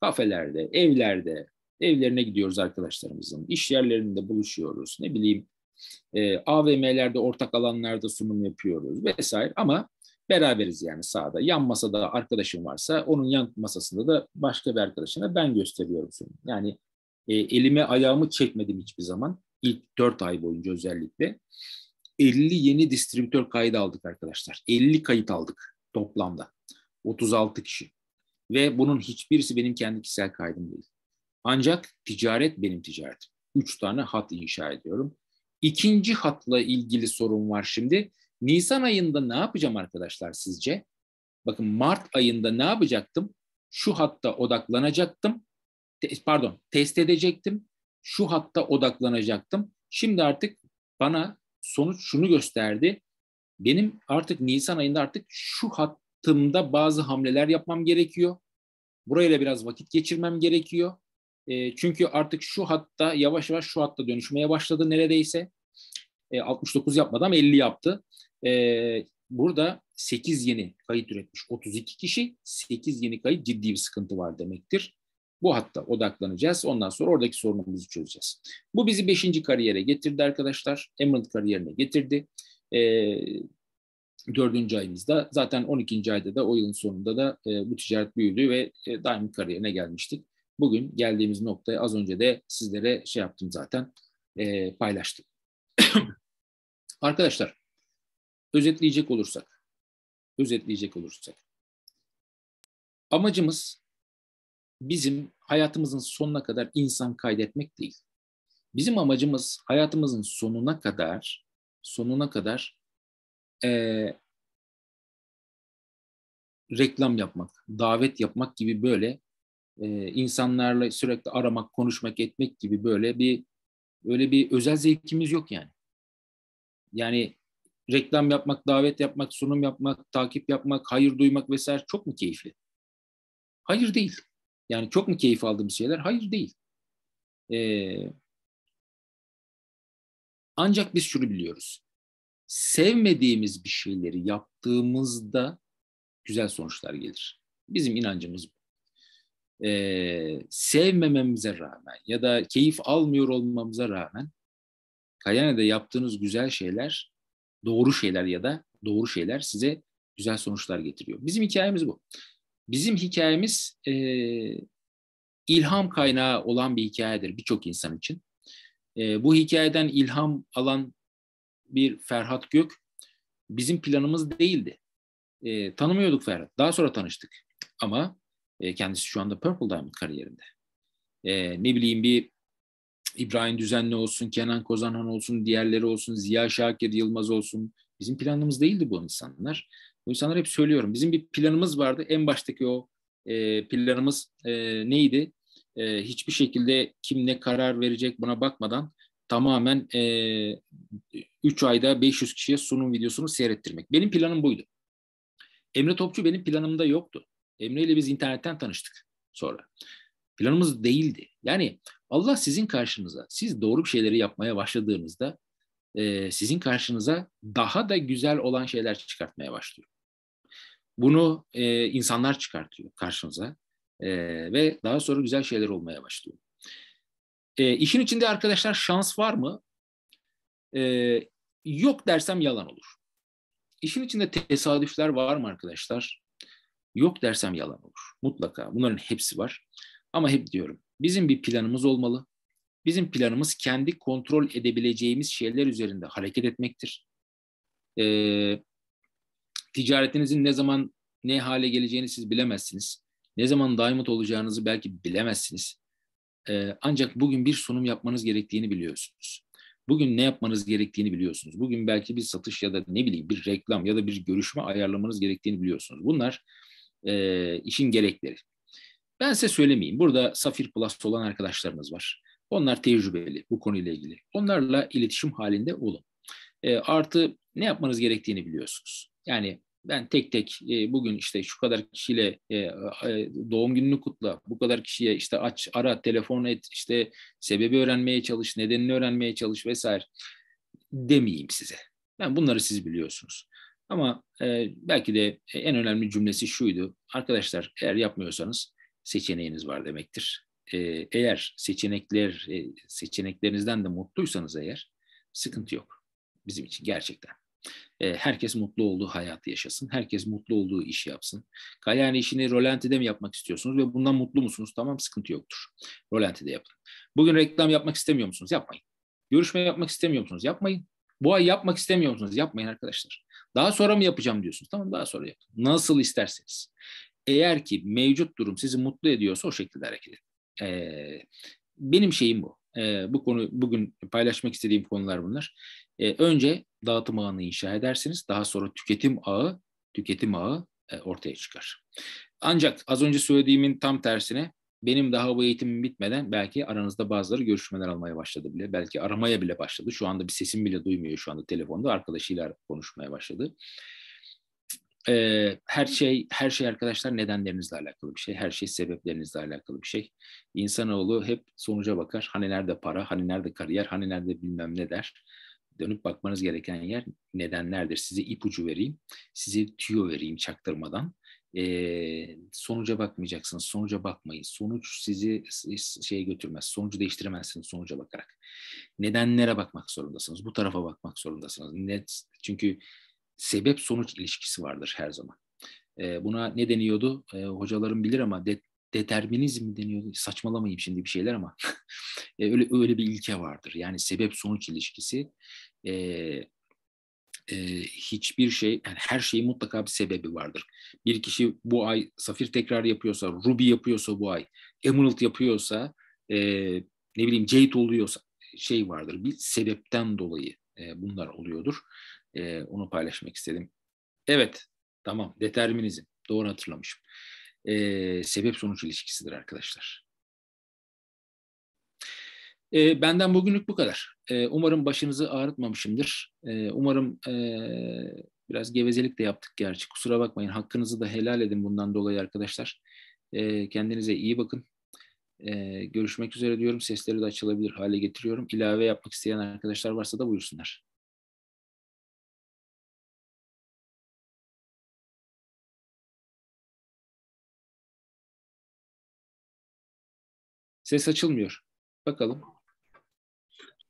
Kafelerde, evlerde, evlerine gidiyoruz arkadaşlarımızın. iş yerlerinde buluşuyoruz. Ne bileyim e, AVM'lerde, ortak alanlarda sunum yapıyoruz vesaire. Ama beraberiz yani sahada. Yan masada arkadaşım varsa onun yan masasında da başka bir arkadaşına ben gösteriyorum sunum. Yani e, elime ayağımı çekmedim hiçbir zaman. İlk dört ay boyunca özellikle. 50 yeni distribütör kaydı aldık arkadaşlar. 50 kayıt aldık toplamda. 36 kişi. Ve bunun hiçbirisi benim kendi kişisel kaydım değil. Ancak ticaret benim ticaretim. 3 tane hat inşa ediyorum. İkinci hatla ilgili sorun var şimdi. Nisan ayında ne yapacağım arkadaşlar sizce? Bakın Mart ayında ne yapacaktım? Şu hatta odaklanacaktım. Te pardon, test edecektim. Şu hatta odaklanacaktım. Şimdi artık bana sonuç şunu gösterdi. Benim artık Nisan ayında artık şu hattımda bazı hamleler yapmam gerekiyor. Burayla biraz vakit geçirmem gerekiyor. E, çünkü artık şu hatta yavaş yavaş şu hatta dönüşmeye başladı neredeyse. E, 69 yapmadı ama 50 yaptı. E, burada 8 yeni kayıt üretmiş 32 kişi. 8 yeni kayıt ciddi bir sıkıntı var demektir. Bu hatta odaklanacağız. Ondan sonra oradaki sorunumuzu çözeceğiz. Bu bizi beşinci kariyere getirdi arkadaşlar. Emerald kariyerine getirdi. E, dördüncü ayımızda zaten 12. ayda da o yılın sonunda da e, bu ticaret büyüdü ve e, daimi kariyerine gelmiştik. Bugün geldiğimiz noktaya az önce de sizlere şey yaptım zaten e, paylaştım. arkadaşlar özetleyecek olursak özetleyecek olursak amacımız bizim hayatımızın sonuna kadar insan kaydetmek değil. Bizim amacımız hayatımızın sonuna kadar sonuna kadar e, reklam yapmak, davet yapmak gibi böyle e, insanlarla sürekli aramak, konuşmak, etmek gibi böyle bir öyle bir özel zevkimiz yok yani. Yani reklam yapmak, davet yapmak, sunum yapmak, takip yapmak, hayır duymak vesaire çok mu keyifli? Hayır değil. Yani çok mu keyif aldığımız şeyler? Hayır değil. Ee, ancak biz şunu biliyoruz. Sevmediğimiz bir şeyleri yaptığımızda güzel sonuçlar gelir. Bizim inancımız bu. Ee, sevmememize rağmen ya da keyif almıyor olmamıza rağmen Kayane'de yaptığınız güzel şeyler, doğru şeyler ya da doğru şeyler size güzel sonuçlar getiriyor. Bizim hikayemiz bu. Bizim hikayemiz e, ilham kaynağı olan bir hikayedir birçok insan için. E, bu hikayeden ilham alan bir Ferhat Gök bizim planımız değildi. E, tanımıyorduk Ferhat. Daha sonra tanıştık. Ama e, kendisi şu anda Purple Diamond kariyerinde. E, ne bileyim bir İbrahim Düzenli olsun, Kenan Kozanhan olsun, diğerleri olsun, Ziya Şakir Yılmaz olsun. Bizim planımız değildi bu insanlar. Bu insanlara hep söylüyorum. Bizim bir planımız vardı. En baştaki o e, planımız e, neydi? E, hiçbir şekilde kim ne karar verecek buna bakmadan tamamen e, ayda 500 kişiye sunum videosunu seyrettirmek. Benim planım buydu. Emre Topçu benim planımda yoktu. Emre ile biz internetten tanıştık sonra. Planımız değildi. Yani Allah sizin karşınıza, siz doğru bir şeyleri yapmaya başladığınızda e, sizin karşınıza daha da güzel olan şeyler çıkartmaya başlıyor. Bunu e, insanlar çıkartıyor karşınıza e, ve daha sonra güzel şeyler olmaya başlıyor. E, işin içinde arkadaşlar şans var mı? E, yok dersem yalan olur. İşin içinde tesadüfler var mı arkadaşlar? Yok dersem yalan olur. Mutlaka bunların hepsi var. Ama hep diyorum bizim bir planımız olmalı. Bizim planımız kendi kontrol edebileceğimiz şeyler üzerinde hareket etmektir. Ee, ticaretinizin ne zaman ne hale geleceğini siz bilemezsiniz. Ne zaman daimut olacağınızı belki bilemezsiniz. Ee, ancak bugün bir sunum yapmanız gerektiğini biliyorsunuz. Bugün ne yapmanız gerektiğini biliyorsunuz. Bugün belki bir satış ya da ne bileyim bir reklam ya da bir görüşme ayarlamanız gerektiğini biliyorsunuz. Bunlar e, işin gerekleri. Ben size söylemeyeyim. Burada Safir Plus olan arkadaşlarımız var. Onlar tecrübeli bu konuyla ilgili. Onlarla iletişim halinde olun. E, artı ne yapmanız gerektiğini biliyorsunuz. Yani ben tek tek e, bugün işte şu kadar kişiyle e, e, doğum gününü kutla, bu kadar kişiye işte aç, ara, telefon et, işte sebebi öğrenmeye çalış, nedenini öğrenmeye çalış vesaire demeyeyim size. Ben bunları siz biliyorsunuz. Ama e, belki de en önemli cümlesi şuydu. Arkadaşlar eğer yapmıyorsanız seçeneğiniz var demektir. E, eğer seçenekler e, seçeneklerinizden de mutluysanız eğer sıkıntı yok bizim için gerçekten. E, herkes mutlu olduğu hayatı yaşasın. Herkes mutlu olduğu işi yapsın. Kalyani işini Rolanti'de mi yapmak istiyorsunuz ve bundan mutlu musunuz? Tamam sıkıntı yoktur. Rolanti'de yapın. Bugün reklam yapmak istemiyor musunuz? Yapmayın. Görüşme yapmak istemiyor musunuz? Yapmayın. Bu ay yapmak istemiyor musunuz? Yapmayın arkadaşlar. Daha sonra mı yapacağım diyorsunuz? Tamam daha sonra yapın. Nasıl isterseniz. Eğer ki mevcut durum sizi mutlu ediyorsa o şekilde hareket edin. Ee, benim şeyim bu. Ee, bu konu bugün paylaşmak istediğim konular bunlar. Ee, önce dağıtım ağını inşa edersiniz. Daha sonra tüketim ağı, tüketim ağı e, ortaya çıkar. Ancak az önce söylediğimin tam tersine benim daha bu eğitimim bitmeden belki aranızda bazıları görüşmeler almaya başladı bile. Belki aramaya bile başladı. Şu anda bir sesim bile duymuyor şu anda telefonda. Arkadaşıyla konuşmaya başladı. Ee, her şey her şey arkadaşlar nedenlerinizle alakalı bir şey. Her şey sebeplerinizle alakalı bir şey. İnsanoğlu hep sonuca bakar. Hani nerede para, hani nerede kariyer, hani nerede bilmem ne der dönüp bakmanız gereken yer nedenlerdir. Size ipucu vereyim, size tüyo vereyim çaktırmadan. E, sonuca bakmayacaksınız, sonuca bakmayın. Sonuç sizi şeye götürmez, sonucu değiştiremezsiniz sonuca bakarak. Nedenlere bakmak zorundasınız, bu tarafa bakmak zorundasınız. Net, çünkü sebep-sonuç ilişkisi vardır her zaman. E, buna ne deniyordu? E, hocalarım bilir ama det determinizm deniyor. Saçmalamayayım şimdi bir şeyler ama e, öyle öyle bir ilke vardır. Yani sebep sonuç ilişkisi e, e, hiçbir şey yani her şeyin mutlaka bir sebebi vardır. Bir kişi bu ay safir tekrar yapıyorsa, ruby yapıyorsa bu ay, emerald yapıyorsa, e, ne bileyim jade oluyorsa şey vardır. Bir sebepten dolayı e, bunlar oluyordur. E, onu paylaşmak istedim. Evet, tamam. Determinizm. Doğru hatırlamışım e, sebep sonuç ilişkisidir arkadaşlar. E, benden bugünlük bu kadar. E, umarım başınızı ağrıtmamışımdır. E, umarım e, biraz gevezelik de yaptık gerçi. Kusura bakmayın. Hakkınızı da helal edin bundan dolayı arkadaşlar. E, kendinize iyi bakın. E, görüşmek üzere diyorum. Sesleri de açılabilir hale getiriyorum. İlave yapmak isteyen arkadaşlar varsa da buyursunlar. Ses açılmıyor. Bakalım.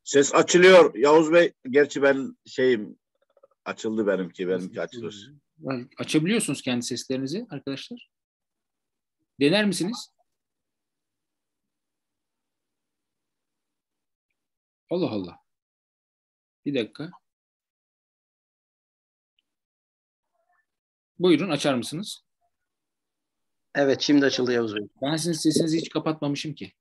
Ses açılıyor Yavuz Bey. Gerçi ben şeyim açıldı benimki. Benimki açılıyor. Açabiliyorsunuz kendi seslerinizi arkadaşlar. Dener misiniz? Allah Allah. Bir dakika. Buyurun açar mısınız? Evet şimdi açıldı Yavuz Bey. Ben sizin sesinizi hiç kapatmamışım ki.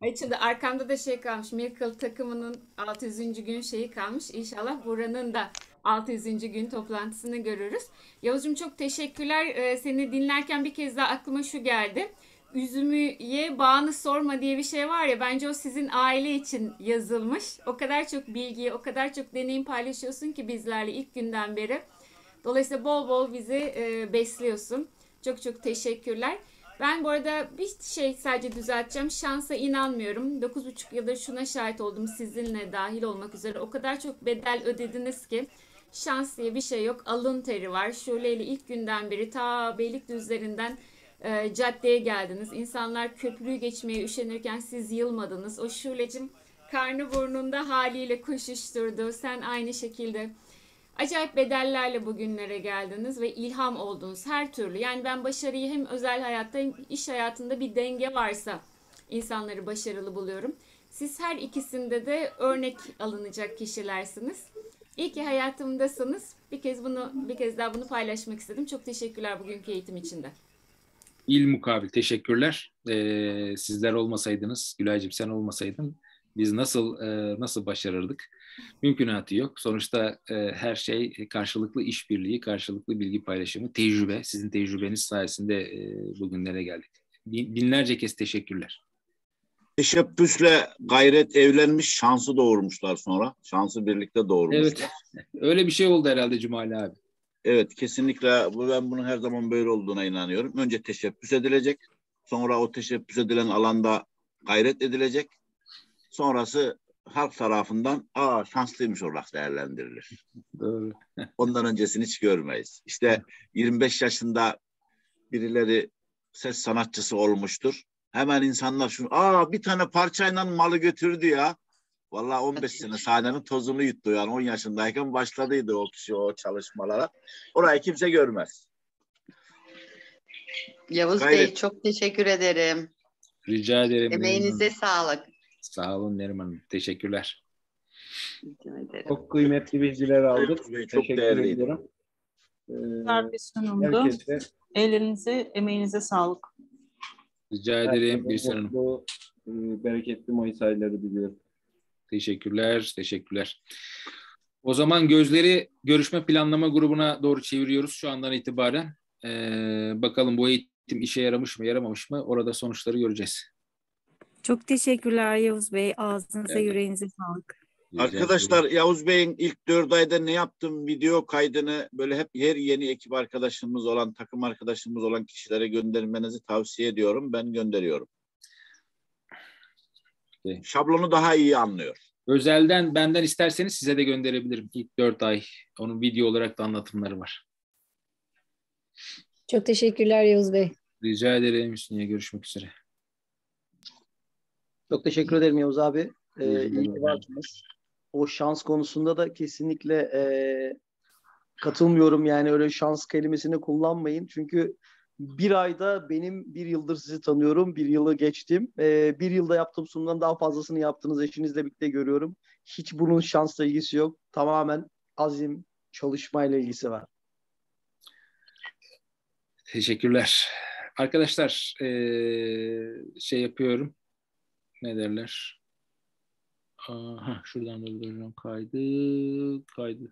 Ay şimdi arkamda da şey kalmış. Miracle takımının 600. gün şeyi kalmış. İnşallah buranın da 600. gün toplantısını görürüz. Yavuzcum çok teşekkürler. Ee, seni dinlerken bir kez daha aklıma şu geldi. Üzümüye bağını sorma diye bir şey var ya bence o sizin aile için yazılmış. O kadar çok bilgiyi, o kadar çok deneyim paylaşıyorsun ki bizlerle ilk günden beri. Dolayısıyla bol bol bizi e, besliyorsun. Çok çok teşekkürler. Ben bu arada bir şey sadece düzelteceğim. Şansa inanmıyorum. 9,5 yıldır şuna şahit oldum sizinle dahil olmak üzere. O kadar çok bedel ödediniz ki şans diye bir şey yok. Alın teri var. Şule ilk günden beri ta Beylikdüzlerinden e, caddeye geldiniz. İnsanlar köprüyü geçmeye üşenirken siz yılmadınız. O Şule'cim karnı burnunda haliyle koşuşturdu. Sen aynı şekilde acayip bedellerle bugünlere geldiniz ve ilham oldunuz her türlü. Yani ben başarıyı hem özel hayatta hem iş hayatında bir denge varsa insanları başarılı buluyorum. Siz her ikisinde de örnek alınacak kişilersiniz. İyi ki hayatımdasınız. Bir kez bunu bir kez daha bunu paylaşmak istedim. Çok teşekkürler bugünkü eğitim için de. İl mukabil teşekkürler. Ee, sizler olmasaydınız, Gülay'cığım sen olmasaydın biz nasıl e, nasıl başarırdık? mümkünatı yok. Sonuçta e, her şey karşılıklı işbirliği, karşılıklı bilgi paylaşımı, tecrübe. Sizin tecrübeniz sayesinde e, bugünlere geldik. binlerce kez teşekkürler. Teşebbüsle gayret evlenmiş, şansı doğurmuşlar sonra. Şansı birlikte doğurmuşlar. Evet, öyle bir şey oldu herhalde Cumali abi. Evet, kesinlikle ben bunun her zaman böyle olduğuna inanıyorum. Önce teşebbüs edilecek, sonra o teşebbüs edilen alanda gayret edilecek. Sonrası halk tarafından aa şanslıymış olarak değerlendirilir. Doğru. Ondan öncesini hiç görmeyiz. İşte 25 yaşında birileri ses sanatçısı olmuştur. Hemen insanlar şunu aa bir tane parçayla malı götürdü ya. Valla 15 sene sahnenin tozunu yuttu yani 10 yaşındayken başladıydı o kişi o çalışmalara. Orayı kimse görmez. Yavuz Gayret. Bey çok teşekkür ederim. Rica ederim. Emeğinize sağlık. Sağ olun Neriman Teşekkürler. Çok kıymetli bilgiler aldık. çok Teşekkür ederim. ediyorum. Güzel Herkese... Ellerinize, emeğinize sağlık. Rica ederim bir sunum. Bu bereketli Mayıs ayları diliyorum. Teşekkürler, teşekkürler. O zaman gözleri görüşme planlama grubuna doğru çeviriyoruz şu andan itibaren. Ee, bakalım bu eğitim işe yaramış mı, yaramamış mı? Orada sonuçları göreceğiz. Çok teşekkürler Yavuz Bey. Ağzınıza evet. yüreğinize sağlık. Arkadaşlar Yavuz Bey'in ilk dört ayda ne yaptım video kaydını böyle hep her yeni ekip arkadaşımız olan, takım arkadaşımız olan kişilere göndermenizi tavsiye ediyorum. Ben gönderiyorum. Şablonu daha iyi anlıyor. Özelden benden isterseniz size de gönderebilirim. İlk dört ay onun video olarak da anlatımları var. Çok teşekkürler Yavuz Bey. Rica ederim Hüsnü'ye görüşmek üzere. Çok teşekkür ederim Yavuz abi. Ee, iyi O şans konusunda da kesinlikle e, katılmıyorum. Yani öyle şans kelimesini kullanmayın. Çünkü bir ayda benim bir yıldır sizi tanıyorum. Bir yılı geçtim. Ee, bir yılda yaptığım sunumdan daha fazlasını yaptınız. Eşinizle birlikte görüyorum. Hiç bunun şansla ilgisi yok. Tamamen azim, çalışmayla ilgisi var. Teşekkürler. Arkadaşlar ee, şey yapıyorum ne derler? Aha, şuradan durduracağım kaydı. Kaydı.